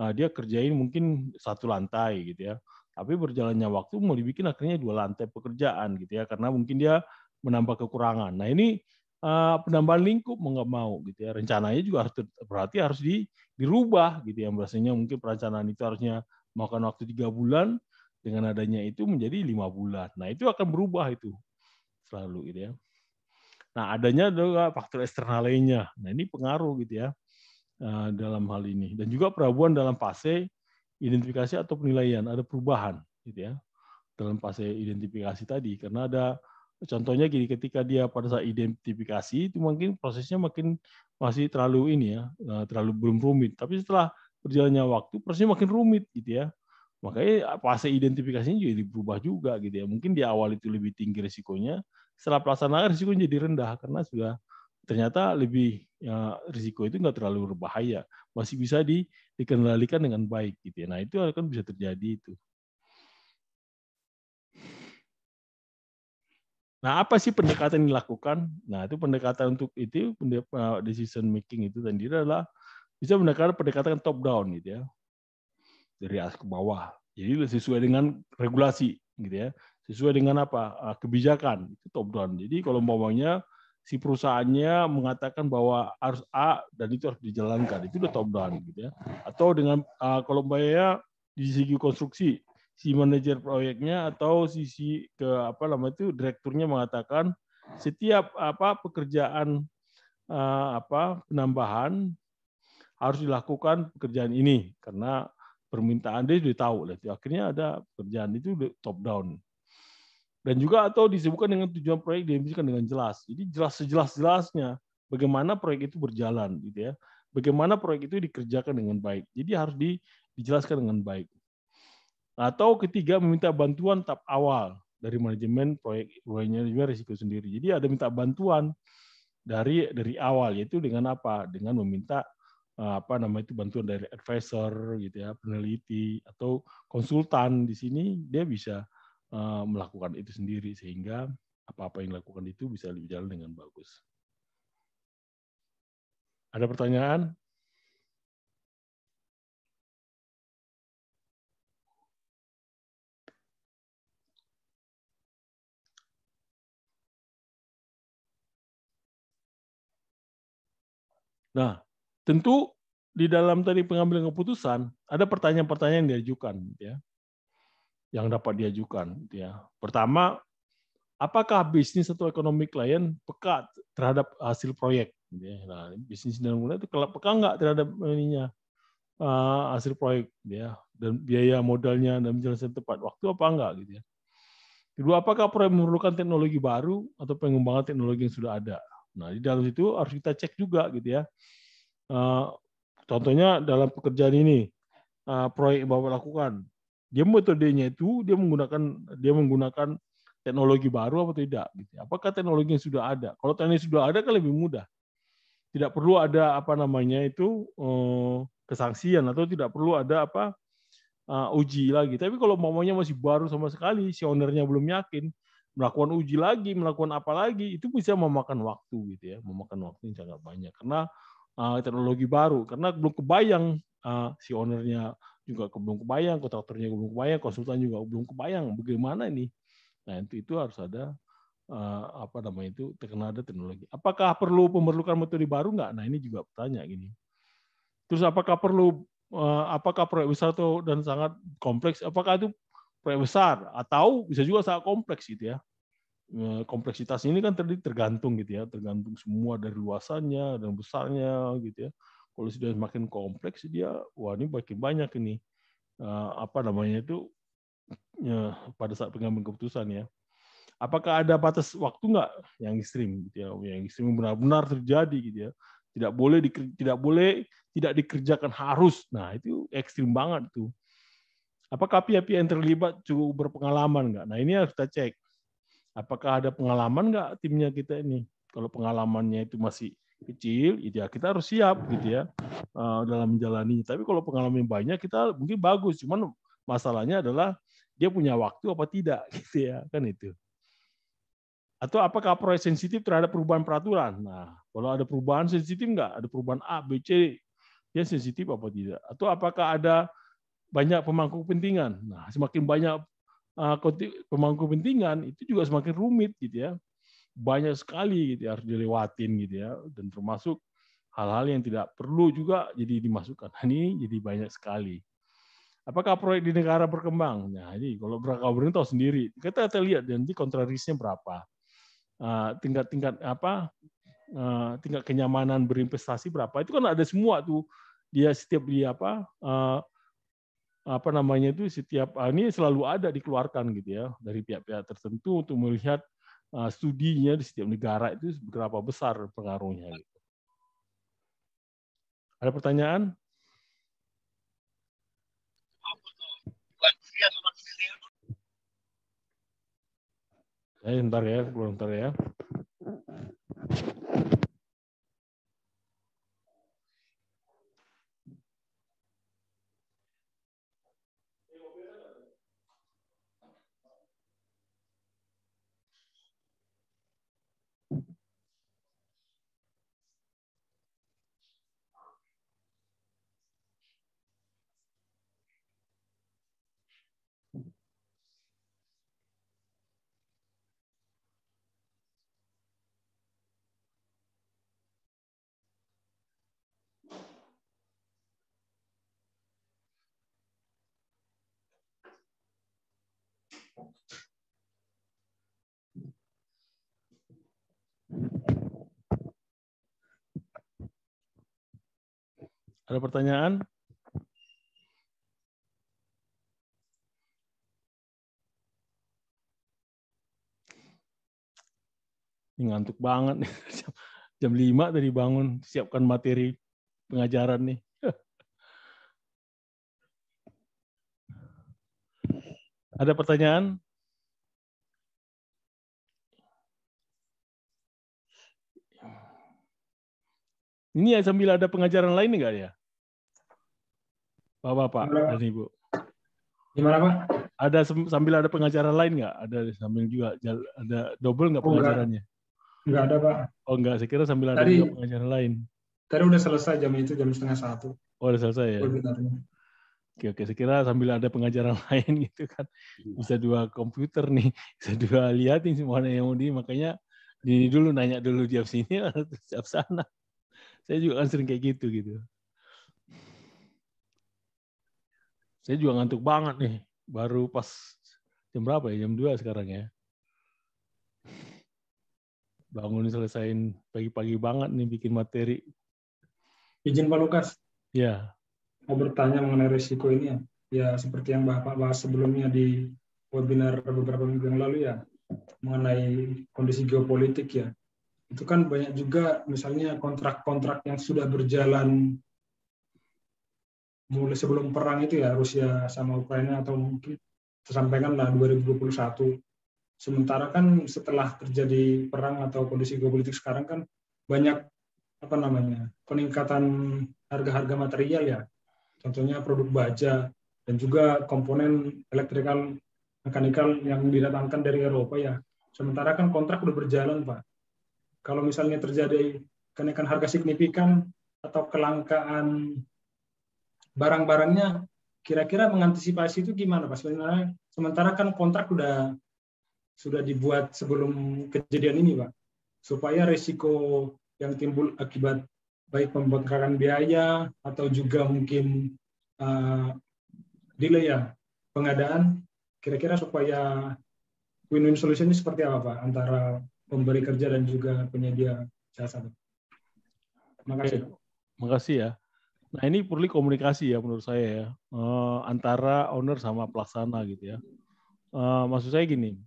eh, dia kerjain mungkin satu lantai gitu ya tapi berjalannya waktu mau dibikin akhirnya dua lantai pekerjaan gitu ya karena mungkin dia menambah kekurangan nah ini eh, penambahan lingkup mau nggak mau gitu ya rencananya juga harus berarti harus di, dirubah gitu ya biasanya mungkin perencanaan itu harusnya makan waktu tiga bulan dengan adanya itu menjadi lima bulan. Nah itu akan berubah itu selalu gitu ya. Nah, adanya juga faktor eksternal lainnya. Nah, ini pengaruh gitu ya eh, dalam hal ini. Dan juga perabuan dalam fase identifikasi atau penilaian, ada perubahan gitu ya dalam fase identifikasi tadi. Karena ada contohnya gini, ketika dia pada saat identifikasi itu mungkin prosesnya makin masih terlalu ini ya, eh, terlalu belum rumit. Tapi setelah berjalannya waktu prosesnya makin rumit gitu ya. Makanya fase identifikasinya juga berubah juga gitu ya. Mungkin di awal itu lebih tinggi resikonya, setelah pelaksanaan risiko jadi rendah karena sudah ternyata lebih ya, risiko itu nggak terlalu berbahaya, masih bisa di, dikendalikan dengan baik gitu ya. Nah itu akan bisa terjadi itu. Nah apa sih pendekatan yang dilakukan? Nah itu pendekatan untuk itu eh, decision making itu sendiri adalah bisa mendekat pendekatan top down gitu ya dari atas ke bawah. Jadi sesuai dengan regulasi gitu ya sesuai dengan apa eh, kebijakan itu top down. Jadi kalau umpamanya si perusahaannya mengatakan bahwa harus A dan itu harus dijalankan itu udah top down gitu ya. Atau dengan eh, kalau umpamanya di segi konstruksi si manajer proyeknya atau sisi ke apa namanya itu direkturnya mengatakan setiap apa pekerjaan eh, apa penambahan harus dilakukan pekerjaan ini karena permintaan dia sudah tahu lah akhirnya ada pekerjaan itu top down dan juga atau disebutkan dengan tujuan proyek diambilkan dengan jelas. Jadi jelas sejelas-jelasnya bagaimana proyek itu berjalan gitu ya. Bagaimana proyek itu dikerjakan dengan baik. Jadi harus dijelaskan dengan baik. Atau ketiga meminta bantuan tahap awal dari manajemen proyek juga risiko sendiri. Jadi ada minta bantuan dari dari awal yaitu dengan apa? Dengan meminta eh, apa nama itu bantuan dari advisor gitu ya peneliti atau konsultan di sini dia bisa Eh, melakukan itu sendiri sehingga apa-apa yang dilakukan itu bisa berjalan dengan bagus. Ada pertanyaan? Nah, tentu di dalam tadi pengambilan keputusan ada pertanyaan-pertanyaan yang diajukan, ya yang dapat diajukan. Gitu ya. Pertama, apakah bisnis atau ekonomi klien peka terhadap hasil proyek? Gitu ya. Nah, bisnis dan mulai itu peka nggak terhadap ininya uh, hasil proyek, gitu ya, dan biaya modalnya dan penjelasan tepat waktu apa enggak gitu ya. Kedua, apakah proyek memerlukan teknologi baru atau pengembangan teknologi yang sudah ada? Nah, di dalam situ harus kita cek juga gitu ya. Eh, contohnya dalam pekerjaan ini, eh, proyek yang Bapak lakukan, dia metodenya itu dia menggunakan dia menggunakan teknologi baru atau tidak gitu. Ya. Apakah teknologi yang sudah ada? Kalau teknologi sudah ada kan lebih mudah. Tidak perlu ada apa namanya itu eh, kesangsian atau tidak perlu ada apa uh, uji lagi. Tapi kalau mamanya masih baru sama sekali, si ownernya belum yakin, melakukan uji lagi, melakukan apa lagi, itu bisa memakan waktu gitu ya, memakan waktu yang sangat banyak karena uh, teknologi baru, karena belum kebayang uh, si ownernya juga belum kebayang, kontraktornya belum kebayang, konsultan juga belum kebayang bagaimana ini. Nah, itu itu harus ada uh, apa namanya itu terkena ada teknologi. Apakah perlu memerlukan metode baru nggak? Nah, ini juga bertanya gini. Terus apakah perlu uh, apakah proyek besar atau dan sangat kompleks? Apakah itu proyek besar atau bisa juga sangat kompleks gitu ya? Eh, kompleksitas ini kan tergantung gitu ya, tergantung semua dari luasannya dan besarnya gitu ya. Kalau sudah semakin kompleks dia wah ini makin banyak ini uh, apa namanya itu ya, pada saat pengambil keputusan ya. Apakah ada batas waktu nggak yang ekstrim gitu ya, yang ekstrim benar-benar terjadi gitu ya. Tidak boleh di, tidak boleh tidak dikerjakan harus. Nah, itu ekstrim banget tuh. Apakah api-api yang terlibat cukup berpengalaman nggak? Nah, ini harus kita cek apakah ada pengalaman nggak timnya kita ini? Kalau pengalamannya itu masih kecil gitu ya kita harus siap gitu ya eh, dalam menjalani tapi kalau pengalaman yang banyak kita mungkin bagus cuman masalahnya adalah dia punya waktu apa tidak *laughs* gitu ya kan itu atau apakah proyek sensitif terhadap perubahan peraturan nah kalau ada perubahan sensitif enggak ada perubahan A B C dia sensitif apa tidak atau apakah ada banyak pemangku kepentingan nah semakin banyak eh, pemangku kepentingan itu juga semakin rumit gitu ya banyak sekali gitu ya, harus dilewatin gitu ya dan termasuk hal-hal yang tidak perlu juga jadi dimasukkan. *laughs* Nah, ini jadi banyak sekali. Apakah proyek di negara berkembang? Nah, ini kalau Brakauberin tahu sendiri. Kita, kita lihat nanti kontrarisnya berapa. Ah, tingkat-tingkat uh, apa? Uh, tingkat kenyamanan berinvestasi berapa? Itu kan ada semua tuh. Dia setiap dia apa? Uh, apa namanya itu setiap ini selalu ada dikeluarkan gitu ya dari pihak-pihak tertentu untuk melihat uh, studinya di setiap negara itu berapa besar pengaruhnya. Gitu. Ada pertanyaan? Eh, ntar ya, belum ntar ya. Ada pertanyaan? Ini ngantuk banget nih. *laughs* Jam 5 tadi bangun, siapkan materi pengajaran nih. *laughs* Ada pertanyaan? Ini ya sambil ada pengajaran lain enggak ya? Bapak-bapak dan Ibu. Gimana Pak? Ada sambil ada pengajaran lain nggak? Ada sambil juga ada double nggak oh, pengajarannya? Nggak ada Pak. Oh nggak, saya kira sambil tadi, ada juga pengajaran lain. Tadi udah selesai jam itu jam setengah satu. Oh udah selesai ya. Oke oke, saya kira sambil ada pengajaran *laughs* lain gitu kan bisa dua komputer nih, bisa dua liatin semuanya yang mau di makanya ini dulu nanya dulu di sini atau di sana saya juga kan sering kayak gitu gitu saya juga ngantuk banget nih baru pas jam berapa ya jam 2 sekarang ya bangun selesaiin pagi-pagi banget nih bikin materi izin Pak Lukas ya mau bertanya mengenai risiko ini ya ya seperti yang Bapak bahas sebelumnya di webinar beberapa minggu yang lalu ya mengenai kondisi geopolitik ya itu kan banyak juga misalnya kontrak-kontrak yang sudah berjalan mulai sebelum perang itu ya Rusia sama Ukraina atau mungkin tersampaikan lah 2021. Sementara kan setelah terjadi perang atau kondisi geopolitik sekarang kan banyak apa namanya peningkatan harga-harga material ya contohnya produk baja dan juga komponen elektrikal mekanikal yang didatangkan dari Eropa ya sementara kan kontrak sudah berjalan pak kalau misalnya terjadi kenaikan harga signifikan atau kelangkaan barang-barangnya kira-kira mengantisipasi itu gimana Pak sebenarnya sementara kan kontrak sudah sudah dibuat sebelum kejadian ini Pak supaya resiko yang timbul akibat baik pembengkakan biaya atau juga mungkin uh, delay ya pengadaan kira-kira supaya win-win solution ini seperti apa Pak antara pemberi kerja dan juga penyedia jasa. Makasih. kasih. Terima ya. Nah ini perlu komunikasi ya menurut saya ya eh, antara owner sama pelaksana gitu ya. Eh, maksud saya gini,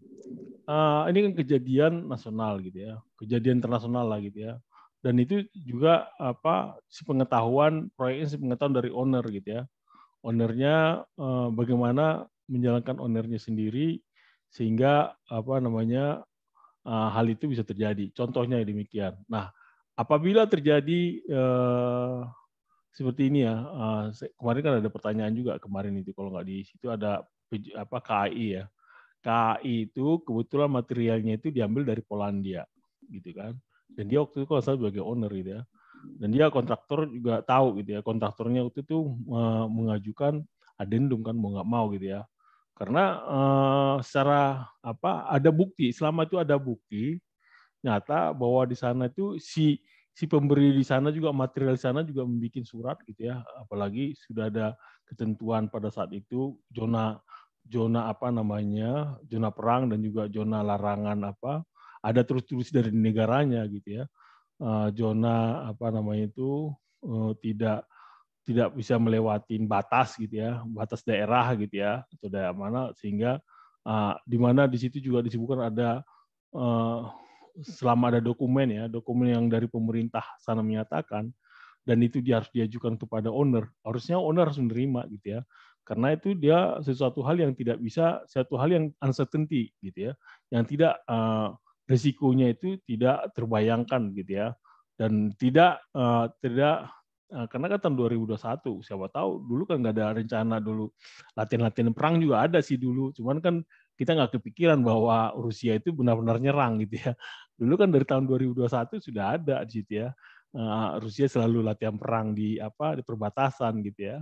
eh, ini kan kejadian nasional gitu ya, kejadian internasional lah gitu ya. Dan itu juga apa si pengetahuan proyek ini si pengetahuan dari owner gitu ya. Ownernya bagaimana menjalankan ownernya sendiri sehingga apa namanya Eh, hal itu bisa terjadi. Contohnya demikian. Nah, apabila terjadi eh, seperti ini ya, eh, kemarin kan ada pertanyaan juga kemarin itu kalau nggak di situ ada apa KAI ya. KAI itu kebetulan materialnya itu diambil dari Polandia gitu kan. Dan dia waktu itu kalau saya sebagai owner itu ya. Dan dia kontraktor juga tahu gitu ya. Kontraktornya waktu itu mengajukan adendum kan mau nggak mau gitu ya karena uh, secara apa ada bukti, selama itu ada bukti nyata bahwa di sana itu si si pemberi di sana juga material di sana juga membuat surat gitu ya. Apalagi sudah ada ketentuan pada saat itu zona zona apa namanya? zona perang dan juga zona larangan apa? ada terus-terus dari negaranya gitu ya. Uh, zona apa namanya itu uh, tidak tidak bisa melewati batas gitu ya, batas daerah gitu ya, atau daerah mana sehingga uh, di mana di situ juga disebutkan ada uh, selama ada dokumen ya, dokumen yang dari pemerintah sana menyatakan dan itu dia harus diajukan kepada owner. Harusnya owner harus menerima gitu ya. Karena itu dia sesuatu hal yang tidak bisa, sesuatu hal yang uncertainty gitu ya, yang tidak uh, resikonya itu tidak terbayangkan gitu ya dan tidak uh, tidak Eh, karena kan tahun 2021 siapa tahu dulu kan nggak ada rencana dulu latihan-latihan perang juga ada sih dulu cuman kan kita nggak kepikiran bahwa Rusia itu benar-benar nyerang gitu ya dulu kan dari tahun 2021 sudah ada gitu ya eh, Rusia selalu latihan perang di apa di perbatasan gitu ya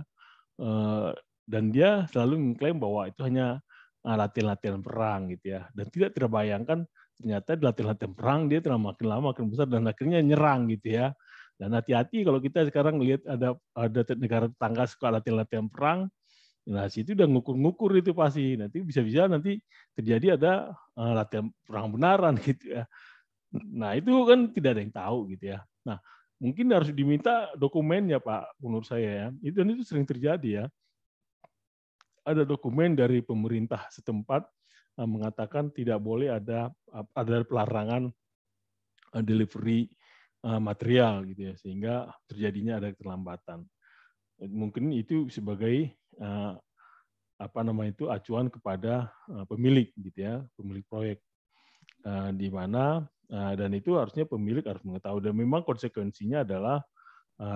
eh, dan dia selalu mengklaim bahwa itu hanya latihan-latihan perang gitu ya dan tidak terbayangkan ternyata di latihan-latihan perang dia telah makin lama makin besar dan akhirnya nyerang gitu ya dan hati-hati kalau kita sekarang lihat ada ada negara tetangga suka latihan-latihan perang, nah situ udah ngukur-ngukur itu pasti. Nanti bisa-bisa nanti terjadi ada uh, latihan perang benaran *laughs* gitu ya. Nah itu kan tidak ada yang tahu gitu ya. Nah mungkin harus diminta dokumennya Pak menurut saya ya. Itu dan itu sering terjadi ya. Ada dokumen dari pemerintah setempat eh, mengatakan tidak boleh ada ada pelarangan eh, delivery Eh, material gitu ya sehingga terjadinya ada keterlambatan mungkin itu sebagai eh, apa nama itu acuan kepada eh, pemilik gitu ya pemilik proyek di mana dan itu harusnya pemilik harus mengetahui dan memang konsekuensinya adalah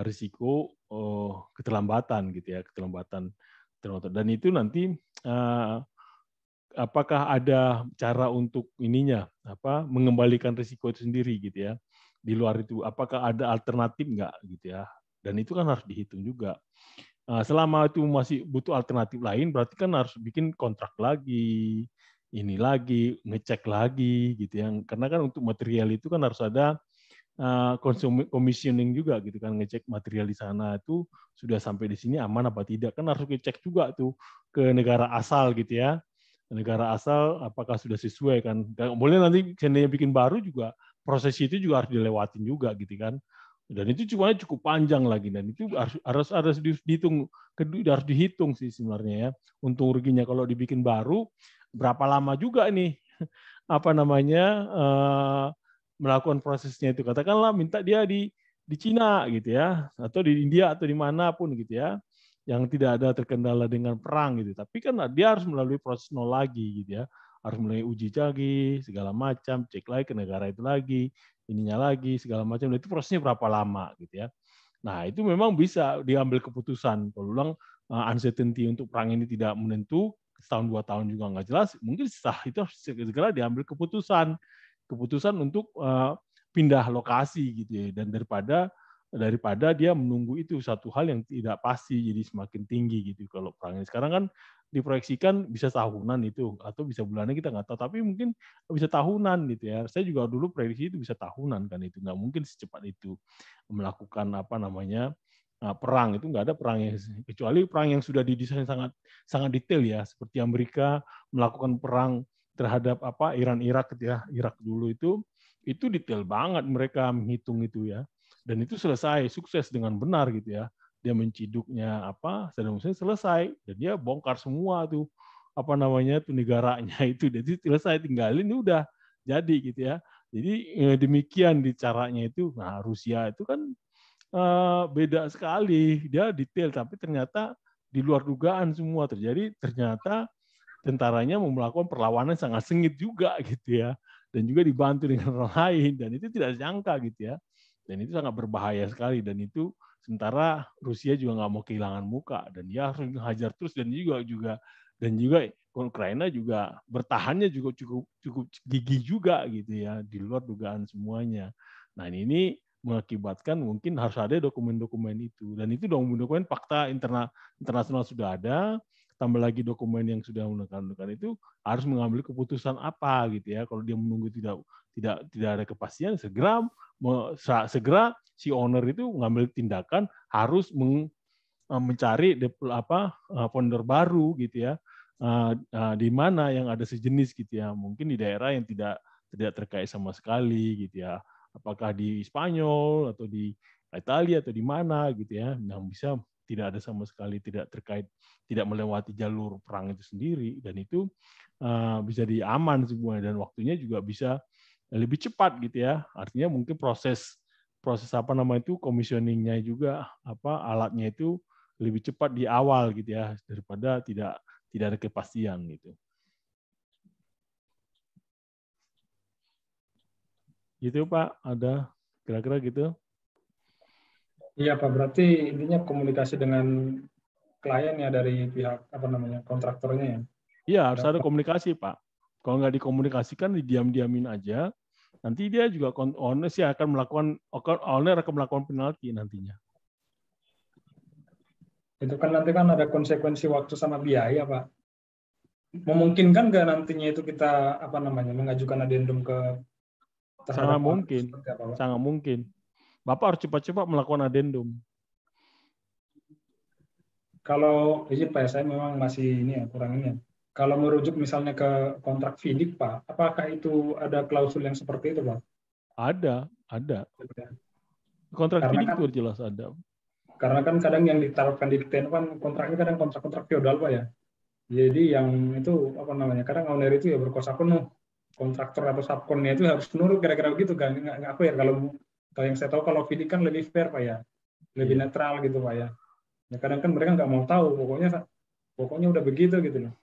risiko oh, keterlambatan gitu ya keterlambatan terlambatan dan itu nanti apakah ada cara untuk ininya apa mengembalikan risiko itu sendiri gitu ya di luar itu apakah ada alternatif nggak gitu ya dan itu kan harus dihitung juga nah, selama itu masih butuh alternatif lain berarti kan harus bikin kontrak lagi ini lagi ngecek lagi gitu ya karena kan untuk material itu kan harus ada konsum eh, commissioning juga gitu kan ngecek material di sana itu sudah sampai di sini aman apa tidak kan harus ngecek juga tuh ke negara asal gitu ya negara asal apakah sudah sesuai kan nggak boleh nanti seandainya bikin baru juga proses itu juga harus dilewatin juga gitu kan dan itu cuma cukup panjang lagi dan itu harus harus harus dihitung harus dihitung sih sebenarnya ya untung ruginya kalau dibikin baru berapa lama juga nih *laughs* apa namanya eh, melakukan prosesnya itu katakanlah minta dia di di Cina gitu ya atau di India atau dimanapun gitu ya yang tidak ada terkendala dengan perang gitu tapi kan dia harus melalui proses nol lagi gitu ya harus mulai uji lagi segala macam cek lagi ke negara itu lagi ininya lagi segala macam nah, itu prosesnya berapa lama gitu ya nah itu memang bisa diambil keputusan kalau ulang uh, eh, uncertainty untuk perang ini tidak menentu setahun dua tahun juga nggak jelas mungkin setelah itu segera diambil keputusan keputusan untuk eh, pindah lokasi gitu ya dan daripada daripada dia menunggu itu satu hal yang tidak pasti jadi semakin tinggi gitu kalau perang ini sekarang kan diproyeksikan bisa tahunan itu atau bisa bulannya kita nggak tahu tapi mungkin bisa tahunan gitu ya saya juga dulu prediksi itu bisa tahunan kan itu nggak mungkin secepat itu melakukan apa namanya eh, perang itu nggak ada perang yang *laughs* kecuali perang yang sudah didesain sangat sangat detail ya seperti Amerika melakukan perang terhadap apa Iran Irak gitu ya Irak dulu itu itu detail banget mereka menghitung itu ya dan itu selesai sukses dengan benar gitu ya dia menciduknya apa Saddam Hussein selesai dan dia bongkar semua tuh apa namanya tuh negaranya *laughs* itu jadi selesai tinggalin ya udah jadi gitu ya jadi eh, demikian di caranya itu nah Rusia itu kan eh, beda sekali dia detail tapi ternyata di luar dugaan semua terjadi ternyata tentaranya melakukan perlawanan sangat sengit juga gitu ya dan juga dibantu dengan orang lain dan itu tidak jangka gitu ya dan itu sangat berbahaya sekali dan itu Sementara Rusia juga nggak mau kehilangan muka dan dia harus menghajar terus dan juga juga dan juga Ukraina juga bertahannya juga cukup cukup gigih juga gitu ya di luar dugaan semuanya. Nah ini mengakibatkan mungkin harus ada dokumen-dokumen itu dan itu dokumen-dokumen fakta internal internasional sudah ada tambah lagi dokumen yang sudah menggunakan itu harus mengambil keputusan apa gitu ya. Kalau dia menunggu tidak tidak tidak ada kepastian segera segera si owner itu mengambil tindakan harus meng, eh, mencari apa eh, founder baru gitu ya. Eh, di mana yang ada sejenis gitu ya. Mungkin di daerah yang tidak tidak terkait sama sekali gitu ya. Apakah di Spanyol atau di Italia atau di mana gitu ya yang bisa tidak ada sama sekali tidak terkait tidak melewati jalur perang itu sendiri dan itu uh, bisa diaman semuanya dan waktunya juga bisa lebih cepat gitu ya artinya mungkin proses proses apa nama itu komisioningnya juga apa alatnya itu lebih cepat di awal gitu ya daripada tidak tidak ada kepastian gitu gitu pak ada kira-kira gitu Iya Pak, berarti intinya komunikasi dengan klien ya dari pihak apa namanya kontraktornya ya? Iya harus ada komunikasi Pak. Kalau nggak dikomunikasikan didiam-diamin aja, nanti dia juga owner sih akan melakukan owner akan melakukan penalti nantinya. Itu kan nanti kan ada konsekuensi waktu sama biaya Pak. Memungkinkan nggak nantinya itu kita apa namanya mengajukan adendum ke? Sangat mungkin, sangat mungkin Bapak harus cepat-cepat melakukan adendum. Kalau izin Pak, saya memang masih ini ya, kurang ini ya. Kalau merujuk misalnya ke kontrak Fidik, Pak, apakah itu ada klausul yang seperti itu, Pak? Ada, ada. Kontrak Fidik kan, itu jelas ada. Karena kan kadang yang ditaruhkan di TN kan kontraknya kadang kontrak-kontrak feodal, Pak ya. Jadi yang itu apa namanya? Kadang owner itu ya berkuasa penuh kontraktor atau subkonnya itu harus menurut kira-kira begitu kan nggak, nggak ya kalau kalau yang saya tahu kalau Vidi kan lebih fair Pak ya, lebih yeah. netral gitu Pak ya. Ya kadang kan mereka nggak mau tahu, pokoknya pokoknya udah begitu gitu loh.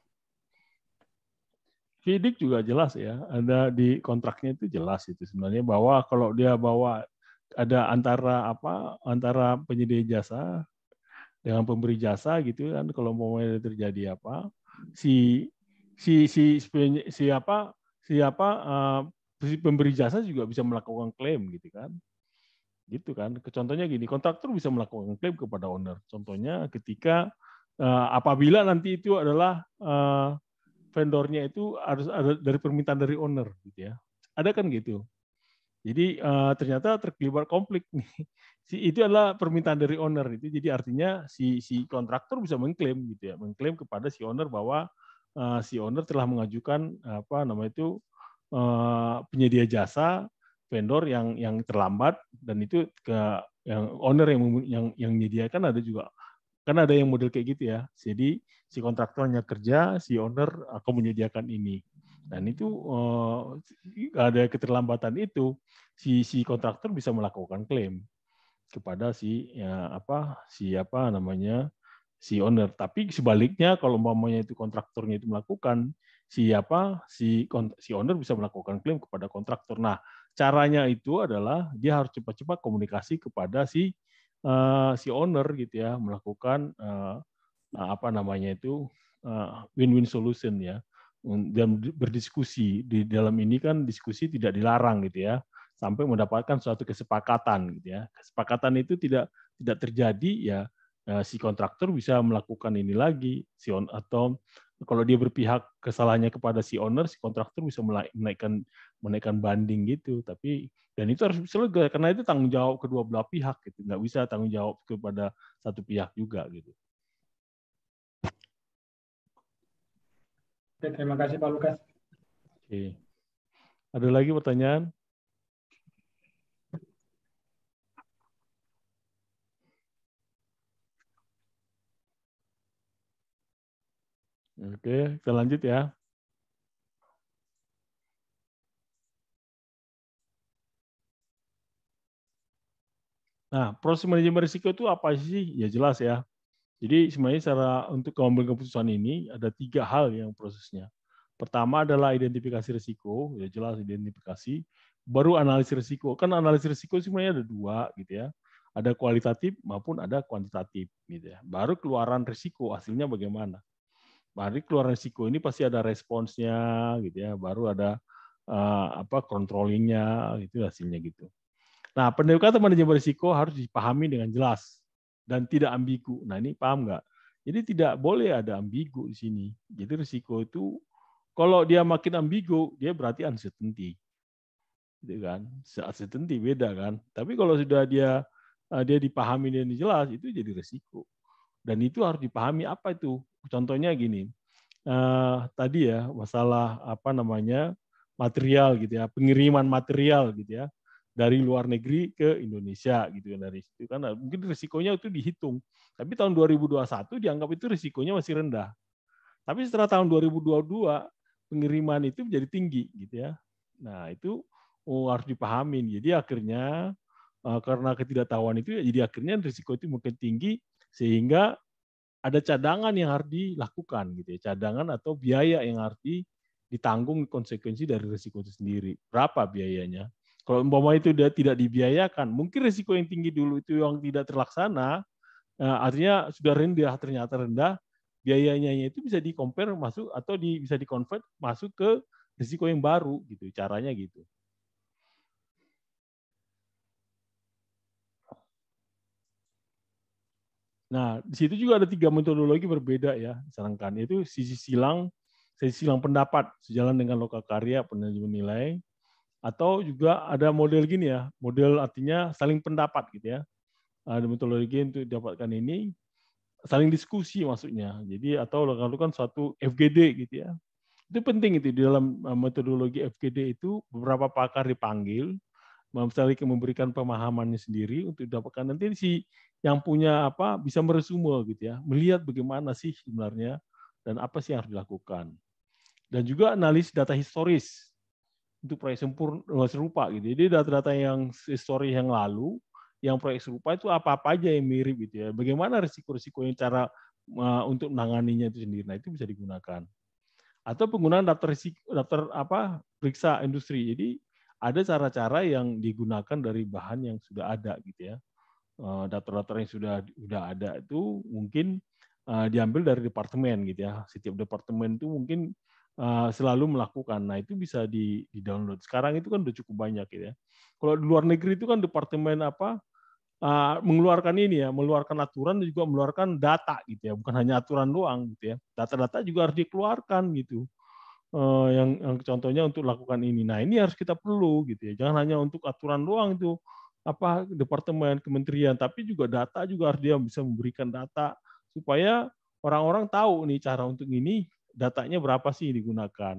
Vidik juga jelas ya, ada di kontraknya itu jelas itu sebenarnya bahwa kalau dia bawa ada antara apa antara penyedia jasa dengan pemberi jasa gitu kan kalau mau terjadi apa si si si siapa siapa si, si, uh, si pemberi jasa juga bisa melakukan klaim gitu kan Gitu kan. Contohnya gini, kontraktor bisa melakukan klaim kepada owner. Contohnya ketika eh, apabila nanti itu adalah eh, vendornya itu harus ada dari permintaan dari owner gitu ya. Ada kan gitu. Jadi uh, ternyata terlibat konflik nih. *laughs* Si itu adalah permintaan dari owner itu. Jadi artinya si si kontraktor bisa mengklaim gitu ya, mengklaim kepada si owner bahwa uh, si owner telah mengajukan apa nama itu uh, penyedia jasa vendor yang yang terlambat dan itu ke yang owner yang yang yang menyediakan ada juga kan ada yang model kayak gitu ya. Jadi si kontraktornya kerja, si owner akan ah, menyediakan ini. Dan itu eh, ada keterlambatan itu si si kontraktor bisa melakukan klaim kepada si ya, apa si apa namanya si owner. Tapi sebaliknya kalau umpamanya itu kontraktornya itu melakukan si apa si si owner bisa melakukan klaim kepada kontraktor. Nah, caranya itu adalah dia harus cepat-cepat komunikasi kepada si uh, si owner gitu ya melakukan uh, apa namanya itu win-win uh, solution ya dan berdiskusi di dalam ini kan diskusi tidak dilarang gitu ya sampai mendapatkan suatu kesepakatan gitu ya kesepakatan itu tidak tidak terjadi ya si kontraktor bisa melakukan ini lagi si on atau kalau dia berpihak kesalahannya kepada si owner, si kontraktor bisa menaikkan menaikkan banding gitu. Tapi dan itu harus selesai karena itu tanggung jawab kedua belah pihak gitu. Nggak bisa tanggung jawab kepada satu pihak juga gitu. Oke, terima kasih Pak Lukas. Oke. Ada lagi pertanyaan? Oke, kita lanjut ya. Nah, proses manajemen risiko itu apa sih? Ya jelas ya. Jadi sebenarnya secara untuk mengambil keputusan ini ada tiga hal yang prosesnya. Pertama adalah identifikasi risiko, ya jelas identifikasi. Baru analisis risiko. Kan analisis risiko sebenarnya ada dua gitu ya. Ada kualitatif maupun ada kuantitatif gitu ya. Baru keluaran risiko hasilnya bagaimana. Mari keluar resiko ini pasti ada responsnya gitu ya, baru ada uh, apa controllingnya itu hasilnya gitu. Nah pendekatan manajemen risiko harus dipahami dengan jelas dan tidak ambigu. Nah ini paham nggak? Jadi tidak boleh ada ambigu di sini. Jadi resiko itu kalau dia makin ambigu dia berarti uncertainty gitu kan uncertainty beda kan tapi kalau sudah dia eh, dia dipahami dan jelas itu jadi resiko dan itu harus dipahami apa itu Contohnya gini, eh, tadi ya masalah apa namanya material gitu ya, pengiriman material gitu ya dari luar negeri ke Indonesia gitu kan dari situ kan nah, mungkin risikonya itu dihitung. Tapi tahun 2021 dianggap itu risikonya masih rendah. Tapi setelah tahun 2022 pengiriman itu menjadi tinggi gitu ya. Nah, itu oh, harus dipahamin. Jadi akhirnya eh, karena ketidaktahuan itu ya jadi akhirnya risiko itu mungkin tinggi sehingga ada cadangan yang harus dilakukan gitu ya, cadangan atau biaya yang harus ditanggung konsekuensi dari risiko itu sendiri. Berapa biayanya? Kalau umpama itu dia tidak dibiayakan, mungkin risiko yang tinggi dulu itu yang tidak terlaksana, eh, artinya sudah rendah ternyata rendah, biayanya itu bisa di masuk atau di, bisa di masuk ke risiko yang baru gitu, caranya gitu. Nah, di situ juga ada tiga metodologi berbeda ya, disarankan. itu sisi silang, sisi silang pendapat, sejalan dengan lokal karya, penerjemah nilai, atau juga ada model gini ya, model artinya saling pendapat gitu ya. Ada metodologi untuk didapatkan ini, saling diskusi maksudnya. Jadi atau lakukan suatu FGD gitu ya. Itu penting itu di dalam eh, metodologi FGD itu beberapa pakar dipanggil, Mamsalik memberikan pemahamannya sendiri untuk dapatkan nanti si yang punya apa bisa meresume gitu ya, melihat bagaimana sih sebenarnya dan apa sih yang harus dilakukan. Dan juga analis data historis untuk proyek sempurna eh, serupa gitu. Jadi data-data yang histori yang lalu yang proyek serupa itu apa-apa aja yang mirip gitu ya. Bagaimana risiko-risikonya risiko cara eh, untuk menanganinya itu sendiri. Nah, itu bisa digunakan. Atau penggunaan daftar risiko, daftar apa periksa industri. Jadi ada cara-cara yang digunakan dari bahan yang sudah ada gitu ya. Eh, data-data yang sudah sudah ada itu mungkin eh, diambil dari departemen gitu ya. Setiap departemen itu mungkin eh, selalu melakukan. Nah itu bisa di, download. Sekarang itu kan udah cukup banyak gitu ya. Kalau di luar negeri itu kan departemen apa mengeluarkan ini ya, mengeluarkan aturan dan juga mengeluarkan data gitu ya. Bukan hanya aturan doang gitu ya. Data-data juga harus dikeluarkan gitu. yang, yang contohnya untuk lakukan ini. Nah ini harus kita perlu gitu ya. Jangan hanya untuk aturan doang itu apa departemen kementerian tapi juga data juga harus dia bisa memberikan data supaya orang-orang tahu nih cara untuk ini datanya berapa sih digunakan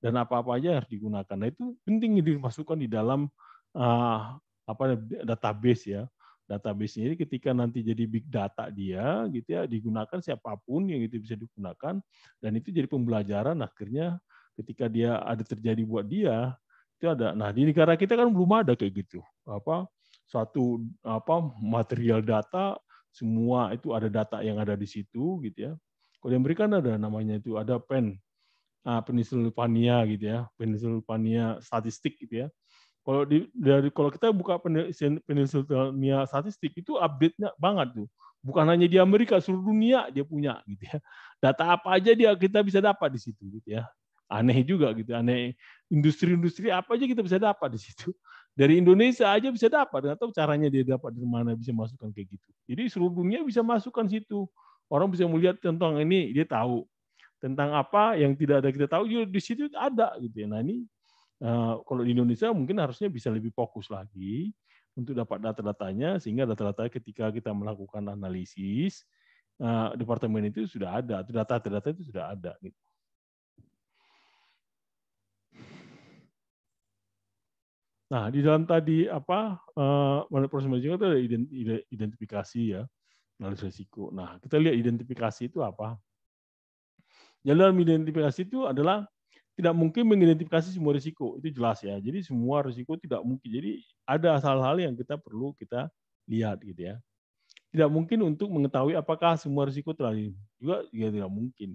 dan apa-apa aja harus digunakan nah itu penting dimasukkan di dalam uh, apa database ya database ini ketika nanti jadi big data dia gitu ya digunakan siapapun yang itu bisa digunakan dan itu jadi pembelajaran akhirnya ketika dia ada terjadi buat dia itu ada. Nah di negara kita kan belum ada kayak gitu apa suatu apa material data semua itu ada data yang ada di situ gitu ya. Kalau yang berikan ada namanya itu ada pen uh, ah, Pennsylvania gitu ya, Pennsylvania statistik gitu ya. Kalau di dari kalau kita buka Pennsylvania statistik itu update-nya banget tuh. Bukan hanya di Amerika, seluruh dunia dia punya gitu ya. Data apa aja dia kita bisa dapat di situ gitu ya. Aneh juga gitu, ya. aneh industri-industri apa aja kita bisa dapat di situ. Dari Indonesia aja bisa dapat, nggak tahu caranya dia dapat dari mana bisa masukkan kayak gitu. Jadi seluruh dunia bisa masukkan situ. Orang bisa melihat tentang ini, dia tahu tentang apa yang tidak ada kita tahu juga di situ ada gitu ya. Nah ini eh, kalau di Indonesia mungkin harusnya bisa lebih fokus lagi untuk dapat data-datanya sehingga data-data ketika kita melakukan analisis eh, departemen itu sudah ada, data-data itu sudah ada gitu. Nah, di dalam tadi apa uh, proses manajemen itu ada identifikasi ya, analisis risiko. Nah, kita lihat identifikasi itu apa? Yang dalam identifikasi itu adalah tidak mungkin mengidentifikasi semua risiko, itu jelas ya. Jadi semua risiko tidak mungkin. Jadi ada hal-hal yang kita perlu kita lihat gitu ya. Tidak mungkin untuk mengetahui apakah semua risiko telah juga ya tidak mungkin.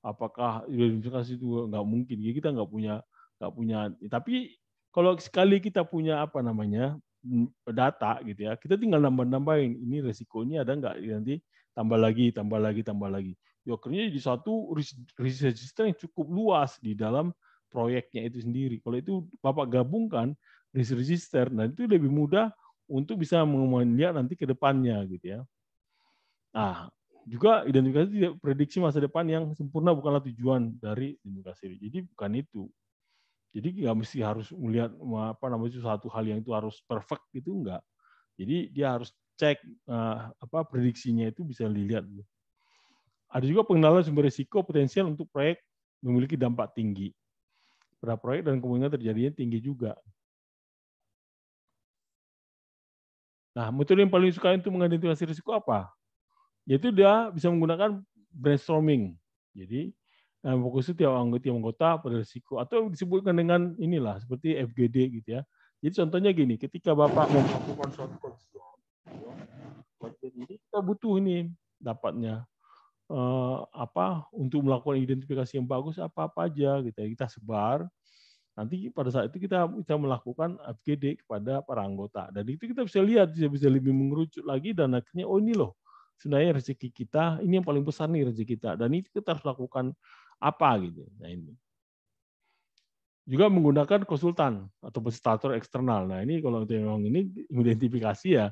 Apakah identifikasi itu nggak mungkin? Jadi kita nggak punya nggak punya. Tapi kalau sekali kita punya apa namanya mm, data gitu ya, kita tinggal nambah-nambahin ini resikonya ada nggak ya, nanti tambah lagi, tambah lagi, tambah lagi. Ya, jadi satu register yang cukup luas di dalam proyeknya itu sendiri. Kalau itu Bapak gabungkan risk register, nah itu lebih mudah untuk bisa melihat nanti ke depannya gitu ya. Nah, juga identifikasi prediksi masa depan yang sempurna bukanlah tujuan dari identifikasi. Jadi bukan itu. Jadi nggak mesti harus melihat apa namanya satu hal yang itu harus perfect gitu enggak. Jadi dia harus cek eh, apa prediksinya itu bisa dilihat. Ada juga pengenalan sumber risiko potensial untuk proyek memiliki dampak tinggi pada proyek dan kemungkinan terjadinya tinggi juga. Nah, metode yang paling suka untuk mengidentifikasi risiko apa? Yaitu dia bisa menggunakan brainstorming. Jadi Nah, fokusnya tiap anggota, tiap anggota pada risiko atau disebutkan dengan inilah seperti FGD gitu ya. Jadi contohnya gini, ketika Bapak mau melakukan suatu ya, konstruksi, ini kita butuh ini dapatnya eh, apa untuk melakukan identifikasi yang bagus apa-apa aja gitu ya. Kita sebar. Nanti pada saat itu kita bisa melakukan FGD kepada para anggota. Dan itu kita bisa lihat bisa bisa lebih mengerucut lagi dan akhirnya oh ini loh sebenarnya rezeki kita ini yang paling besar nih rezeki kita dan itu kita harus lakukan apa gitu. Nah ini juga menggunakan konsultan atau fasilitator eksternal. Nah ini kalau untuk memang ini identifikasi ya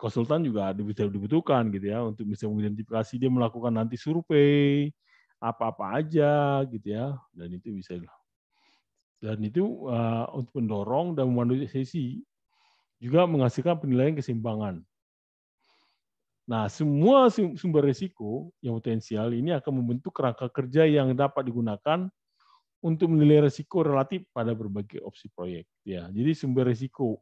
konsultan juga bisa dibutuhkan gitu ya untuk bisa mengidentifikasi dia melakukan nanti survei apa-apa aja gitu ya dan itu bisa dan itu uh, untuk mendorong dan memandu sesi juga menghasilkan penilaian keseimbangan Nah, semua sumber risiko yang potensial ini akan membentuk kerangka kerja yang dapat digunakan untuk menilai risiko relatif pada berbagai opsi proyek. Ya, jadi sumber risiko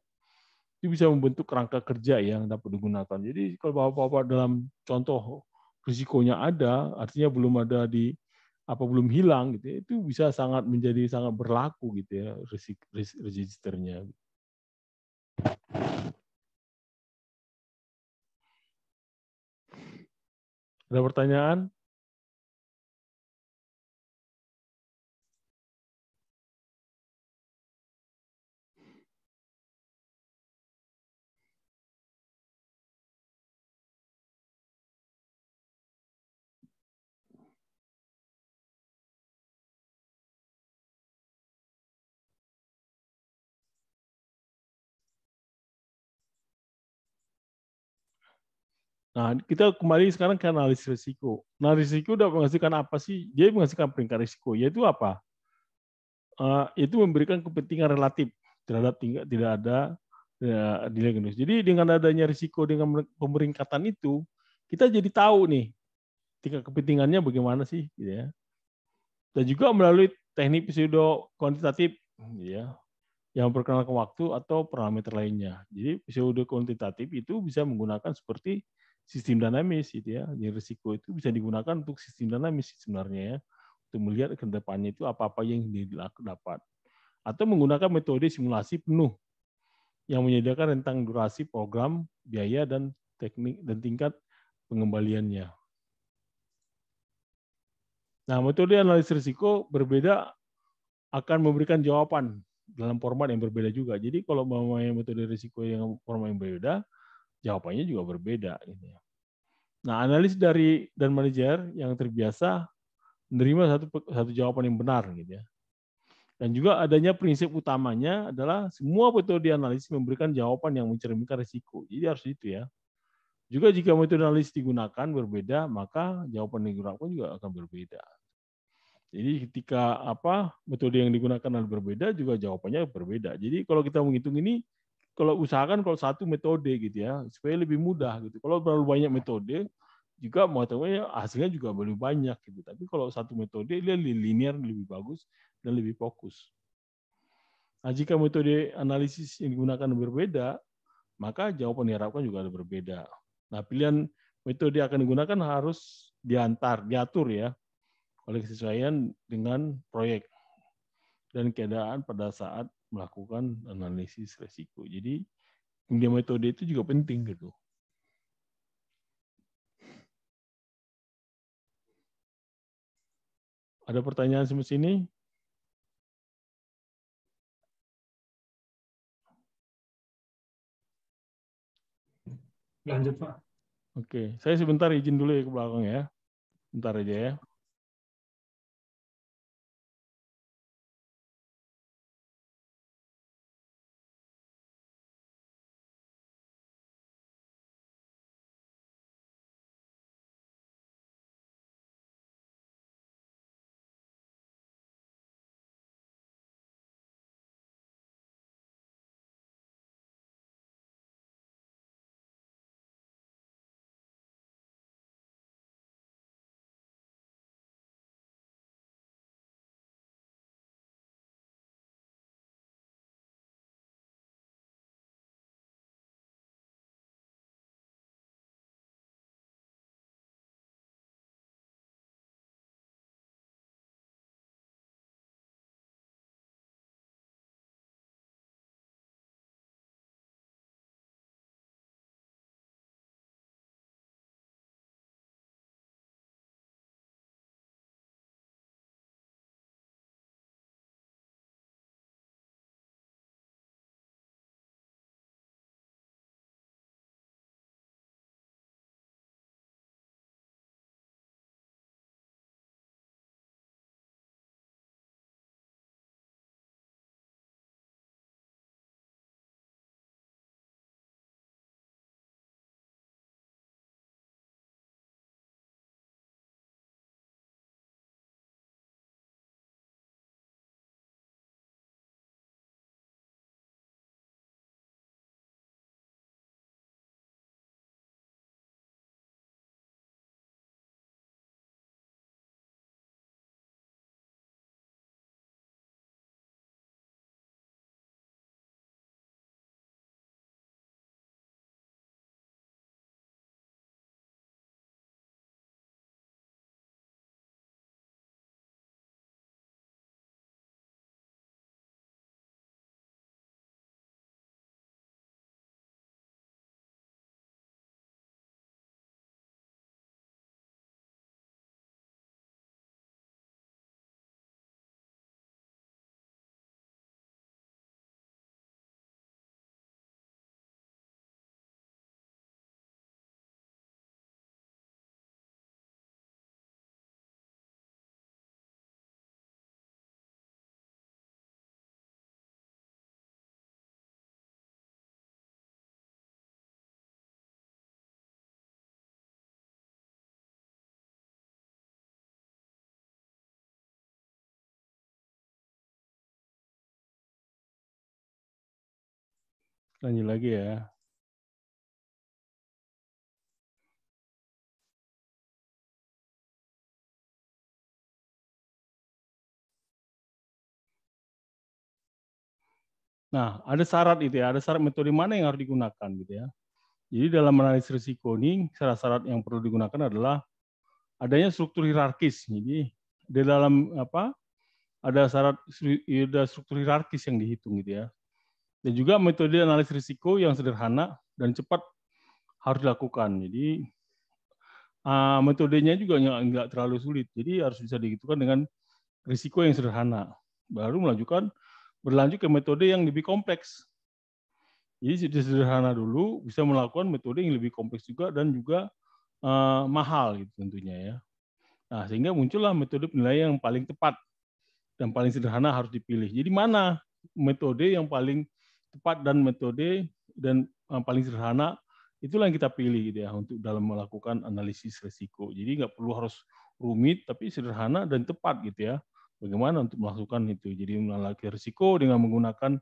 itu bisa membentuk kerangka kerja yang dapat digunakan. Jadi kalau bapak-bapak dalam contoh risikonya ada, artinya belum ada di apa belum hilang gitu ya, itu bisa sangat menjadi sangat berlaku gitu ya registernya. Ada pertanyaan? Nah, kita kembali sekarang ke analisis risiko. Nah, risiko udah menghasilkan apa sih? Dia menghasilkan peringkat risiko, yaitu apa? Uh, itu memberikan kepentingan relatif terhadap tinggal tidak ada ya, genus. Jadi dengan adanya risiko dengan pemeringkatan itu, kita jadi tahu nih tingkat kepentingannya bagaimana sih, gitu ya. Dan juga melalui teknik pseudo kuantitatif, gitu ya, yang perkenalkan waktu atau parameter lainnya. Jadi pseudo kuantitatif itu bisa menggunakan seperti sistem dinamis gitu ya. Jadi risiko itu bisa digunakan untuk sistem dinamis sebenarnya ya. Untuk melihat ke depannya itu apa-apa yang didapat. Atau menggunakan metode simulasi penuh yang menyediakan rentang durasi program, biaya dan teknik dan tingkat pengembaliannya. Nah, metode analisis risiko berbeda akan memberikan jawaban dalam format yang berbeda juga. Jadi kalau mempunyai metode risiko yang format yang berbeda, jawabannya juga berbeda gitu ya. Nah, analis dari dan manajer yang terbiasa menerima satu satu jawaban yang benar gitu ya. Dan juga adanya prinsip utamanya adalah semua metode analisis memberikan jawaban yang mencerminkan risiko. Jadi harus itu ya. Juga jika metode analisis digunakan berbeda, maka jawaban yang digunakan juga akan berbeda. Jadi ketika apa metode yang digunakan berbeda juga jawabannya berbeda. Jadi kalau kita menghitung ini kalau usahakan kalau satu metode gitu ya supaya lebih mudah gitu. Kalau terlalu banyak metode juga mau ya, hasilnya juga lebih banyak gitu. Tapi kalau satu metode dia lebih linear lebih bagus dan lebih fokus. Nah, jika metode analisis yang digunakan berbeda, maka jawaban diharapkan juga ada berbeda. Nah, pilihan metode yang akan digunakan harus diantar, diatur ya oleh kesesuaian dengan proyek dan keadaan pada saat melakukan analisis resiko. Jadi media metode itu juga penting gitu. Ada pertanyaan semua sini? Lanjut Pak. Oke, saya sebentar izin dulu ya ke belakang ya. Bentar aja ya. lanjut lagi ya. Nah, ada syarat itu ya, ada syarat metode mana yang harus digunakan gitu ya. Jadi dalam analisis risiko ini, syarat-syarat yang perlu digunakan adalah adanya struktur hierarkis. Jadi di dalam apa ada syarat ada struktur hierarkis yang dihitung gitu ya. Dan juga metode analis risiko yang sederhana dan cepat harus dilakukan. Jadi uh, metodenya juga nggak terlalu sulit. Jadi harus bisa dihitungkan dengan risiko yang sederhana. Baru melanjutkan berlanjut ke metode yang lebih kompleks. Jadi sederhana dulu bisa melakukan metode yang lebih kompleks juga dan juga uh, mahal gitu tentunya ya. Nah, sehingga muncullah metode penilaian yang paling tepat dan paling sederhana harus dipilih. Jadi mana metode yang paling tepat dan metode dan eh, paling sederhana itulah yang kita pilih gitu ya untuk dalam melakukan analisis risiko. Jadi nggak perlu harus rumit tapi sederhana dan tepat gitu ya. Bagaimana untuk melakukan itu? Jadi melalui risiko dengan menggunakan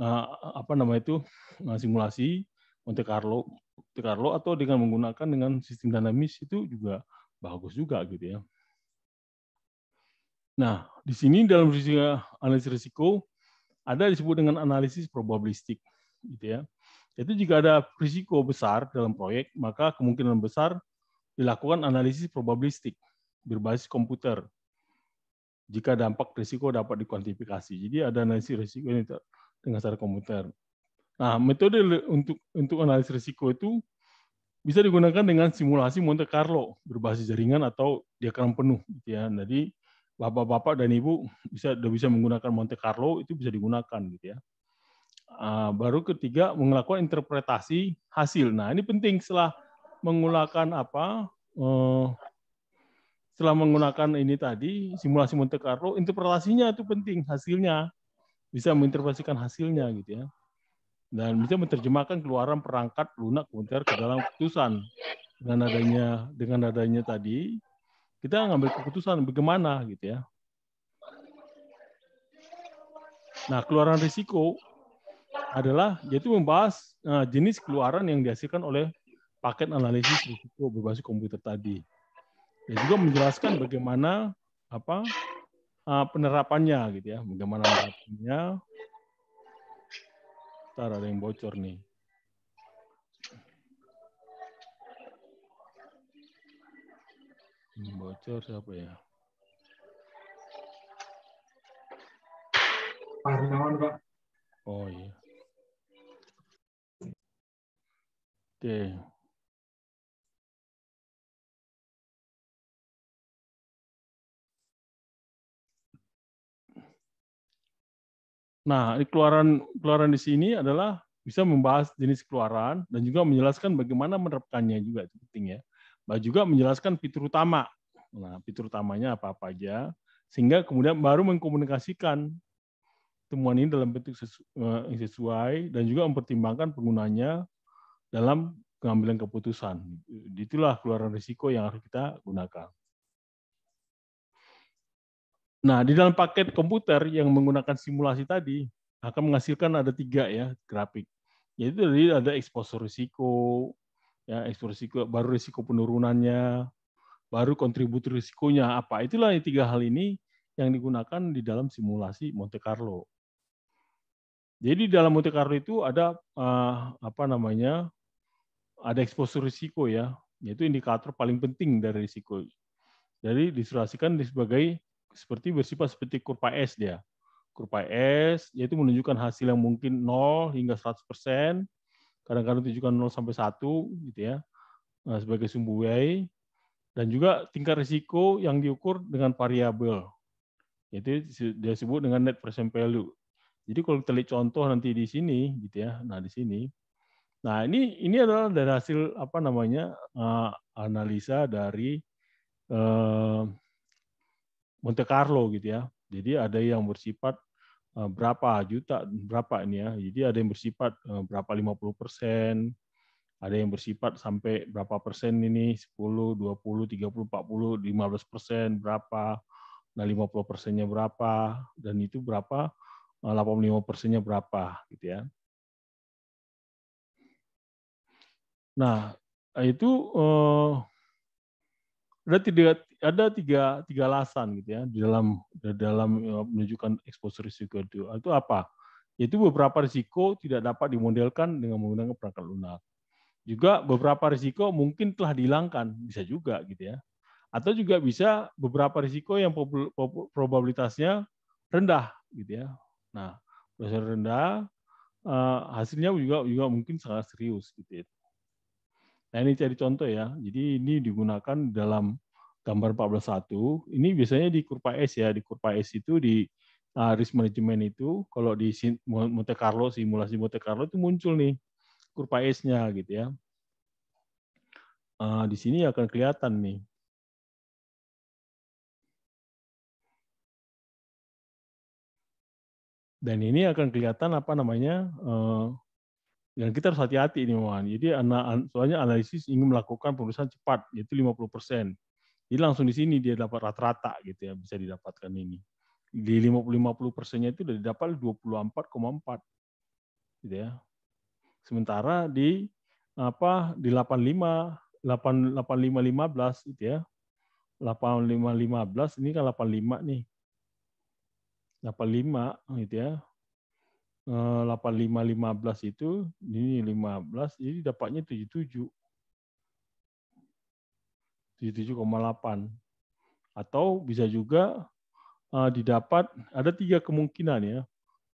uh, apa namanya itu eh, simulasi Monte Carlo, Monte Carlo atau dengan menggunakan dengan sistem dinamis itu juga bagus juga gitu ya. Nah, di sini dalam analisis risiko ada disebut dengan analisis probabilistik, gitu ya. Itu jika ada risiko besar dalam proyek, maka kemungkinan besar dilakukan analisis probabilistik berbasis komputer. Jika dampak risiko dapat dikuantifikasi. Jadi ada analisis risiko ini dengan cara komputer. Nah, metode untuk untuk analisis risiko itu bisa digunakan dengan simulasi Monte Carlo berbasis jaringan atau diagram penuh gitu ya. Jadi bapak-bapak dan ibu bisa sudah bisa menggunakan Monte Carlo itu bisa digunakan gitu ya. Ah, baru ketiga melakukan interpretasi hasil. Nah ini penting setelah menggunakan apa eh, setelah menggunakan ini tadi simulasi Monte Carlo interpretasinya itu penting hasilnya bisa menginterpretasikan hasilnya gitu ya dan bisa menerjemahkan keluaran perangkat lunak komputer ke dalam keputusan dengan adanya dengan adanya tadi kita ngambil keputusan bagaimana gitu ya. Nah, keluaran risiko adalah yaitu membahas uh, jenis keluaran yang dihasilkan oleh paket analisis risiko berbasis komputer tadi. Dan juga menjelaskan bagaimana apa eh, penerapannya gitu ya, bagaimana penerapannya. Ntar ada yang bocor nih. Ini bocor siapa ya? Parnawan, Pak. Oh iya. Oke. Okay. Nah, keluaran keluaran di sini adalah bisa membahas jenis keluaran dan juga menjelaskan bagaimana menerapkannya juga itu penting ya. Mbak juga menjelaskan fitur utama. Nah, fitur utamanya apa-apa aja, sehingga kemudian baru mengkomunikasikan temuan ini dalam bentuk eh, sesuai dan juga mempertimbangkan penggunanya dalam pengambilan keputusan. Itulah keluaran risiko yang harus kita gunakan. Nah, di dalam paket komputer yang menggunakan simulasi tadi akan menghasilkan ada tiga ya grafik. Yaitu ada exposure risiko, ya ekspor risiko baru risiko penurunannya baru kontributor risikonya apa itulah tiga hal ini yang digunakan di dalam simulasi Monte Carlo jadi dalam Monte Carlo itu ada uh, apa namanya ada eksposur risiko ya yaitu indikator paling penting dari risiko jadi disurasikan sebagai seperti bersifat seperti kurva S dia kurva S yaitu menunjukkan hasil yang mungkin 0 hingga 100 persen kadang-kadang tunjukkan 0 sampai 1 gitu ya eh, sebagai sumbu Y dan juga tingkat risiko yang diukur dengan variabel yaitu disebut dengan net present value. Jadi kalau kita lihat contoh nanti di sini gitu ya. Nah, di sini. Nah, ini ini adalah dari hasil apa namanya? Eh, analisa dari eh, Monte Carlo gitu ya. Jadi ada yang bersifat Eh, berapa juta berapa ini ya jadi ada yang bersifat eh, berapa 50 persen ada yang bersifat sampai berapa persen ini 10 20 30 40 15 persen berapa nah 50 persennya berapa dan itu berapa 85 eh, persennya berapa gitu ya nah itu eh, ada tidak ada tiga tiga alasan gitu ya di dalam di dalam e, menunjukkan exposure risiko itu. Ah, itu apa? Yaitu beberapa risiko tidak dapat dimodelkan dengan menggunakan perangkat lunak. Juga beberapa risiko mungkin telah dihilangkan, bisa juga gitu ya. Atau juga bisa beberapa risiko yang probabilitasnya rendah gitu ya. Nah, besar rendah e, hasilnya juga juga mungkin sangat serius gitu ya. Nah, ini cari contoh ya. Jadi ini digunakan dalam gambar 14.1 ini biasanya di kurva S ya di kurva S itu di uh, risk management itu kalau di Monte Carlo simulasi Monte Carlo itu muncul nih kurva S-nya gitu ya uh, di sini akan kelihatan nih dan ini akan kelihatan apa namanya uh, dan kita harus hati-hati ini Wan. Jadi soalnya analisis ingin melakukan penulisan cepat yaitu 50 persen jadi langsung di sini dia dapat rata-rata gitu ya bisa didapatkan ini. Di 50 persennya itu udah didapat 24,4 gitu ya. Sementara di apa di 85 8 85 15 gitu ya. 85 15 ini kan 85 nih. 85 gitu ya. 85 eh, 15 itu ini 15 jadi dapatnya 77 di 7,8 atau bisa juga uh, didapat ada tiga kemungkinan ya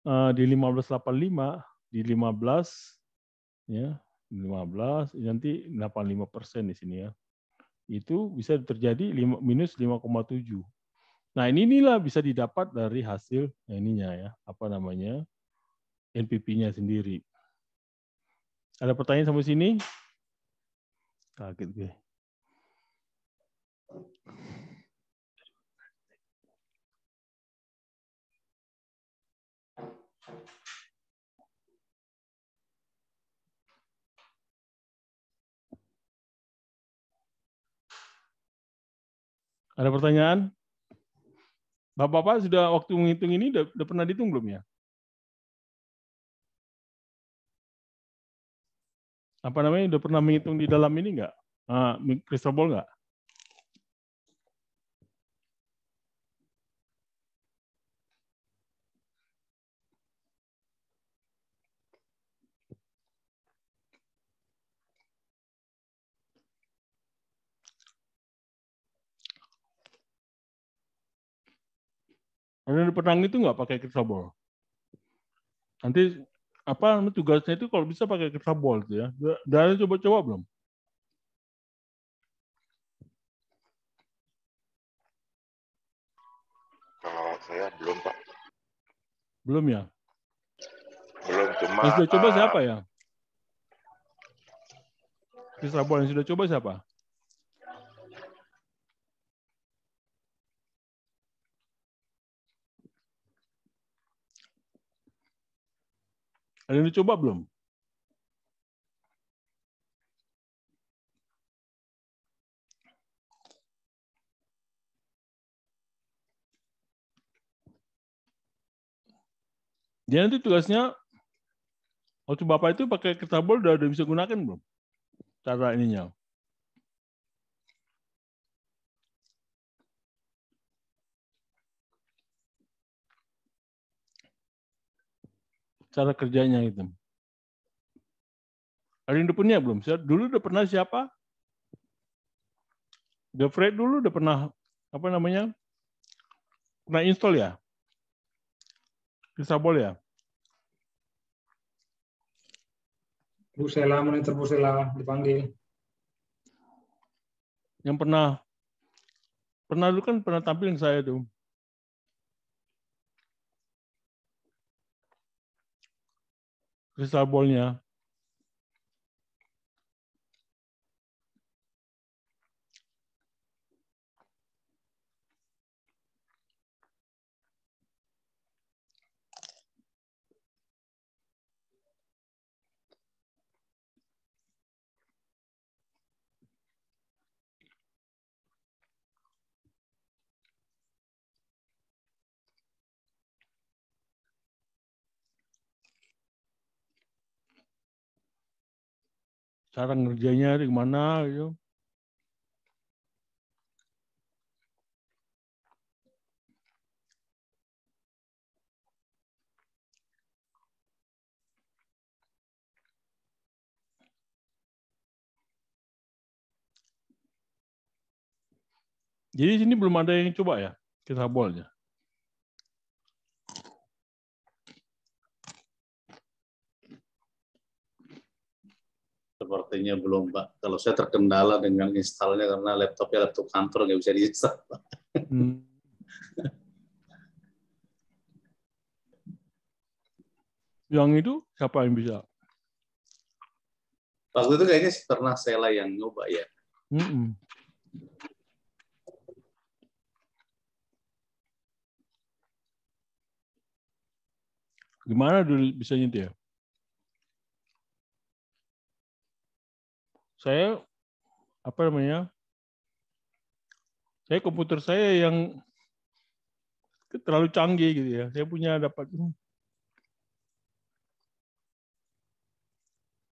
uh, di 1585 di 15 ya 15 nanti 85 persen di sini ya itu bisa terjadi 5, minus 5,7 nah ini inilah bisa didapat dari hasil nah ininya ya apa namanya NPP-nya sendiri ada pertanyaan sampai sini kaget gue Ada pertanyaan? Bapak-bapak sudah waktu menghitung ini sudah, sudah pernah dihitung belum ya? Apa namanya? Sudah pernah menghitung di dalam ini nggak? Ah, Christopher crystal ball nggak? Ada penang itu nggak pakai Cristobal? Nanti apa tugasnya itu kalau bisa pakai Cristobal itu ya. Dari coba-coba belum? Kalau saya belum Pak. Belum ya? Belum cuma. Yang sudah coba eh, siapa ya? Cristobal yang sudah coba siapa? Ada yang dicoba belum? Dia nanti tugasnya, waktu Bapak itu pakai kertas bol udah, udah bisa gunakan belum? Cara ininya. cara kerjanya itu. Ada yang udah punya belum? Dulu udah pernah siapa? The Fred dulu udah pernah apa namanya? Pernah install ya? Bisa boleh ya? Sela, monitor Sela, dipanggil. Yang pernah pernah dulu kan pernah tampil yang saya tuh. Cristal Bolinha cara ngerjainnya di mana, gitu. Jadi sini belum ada yang coba ya kita bolnya. sepertinya belum Pak. Kalau saya terkendala dengan installnya karena laptopnya laptop kantor nggak bisa diinstal. Hmm. yang itu siapa yang bisa? Waktu itu kayaknya pernah saya lah yang nyoba ya. hmm. Gimana dulu bisa nyetir? saya apa namanya? Saya komputer saya yang terlalu canggih gitu ya. Saya punya dapat hmm,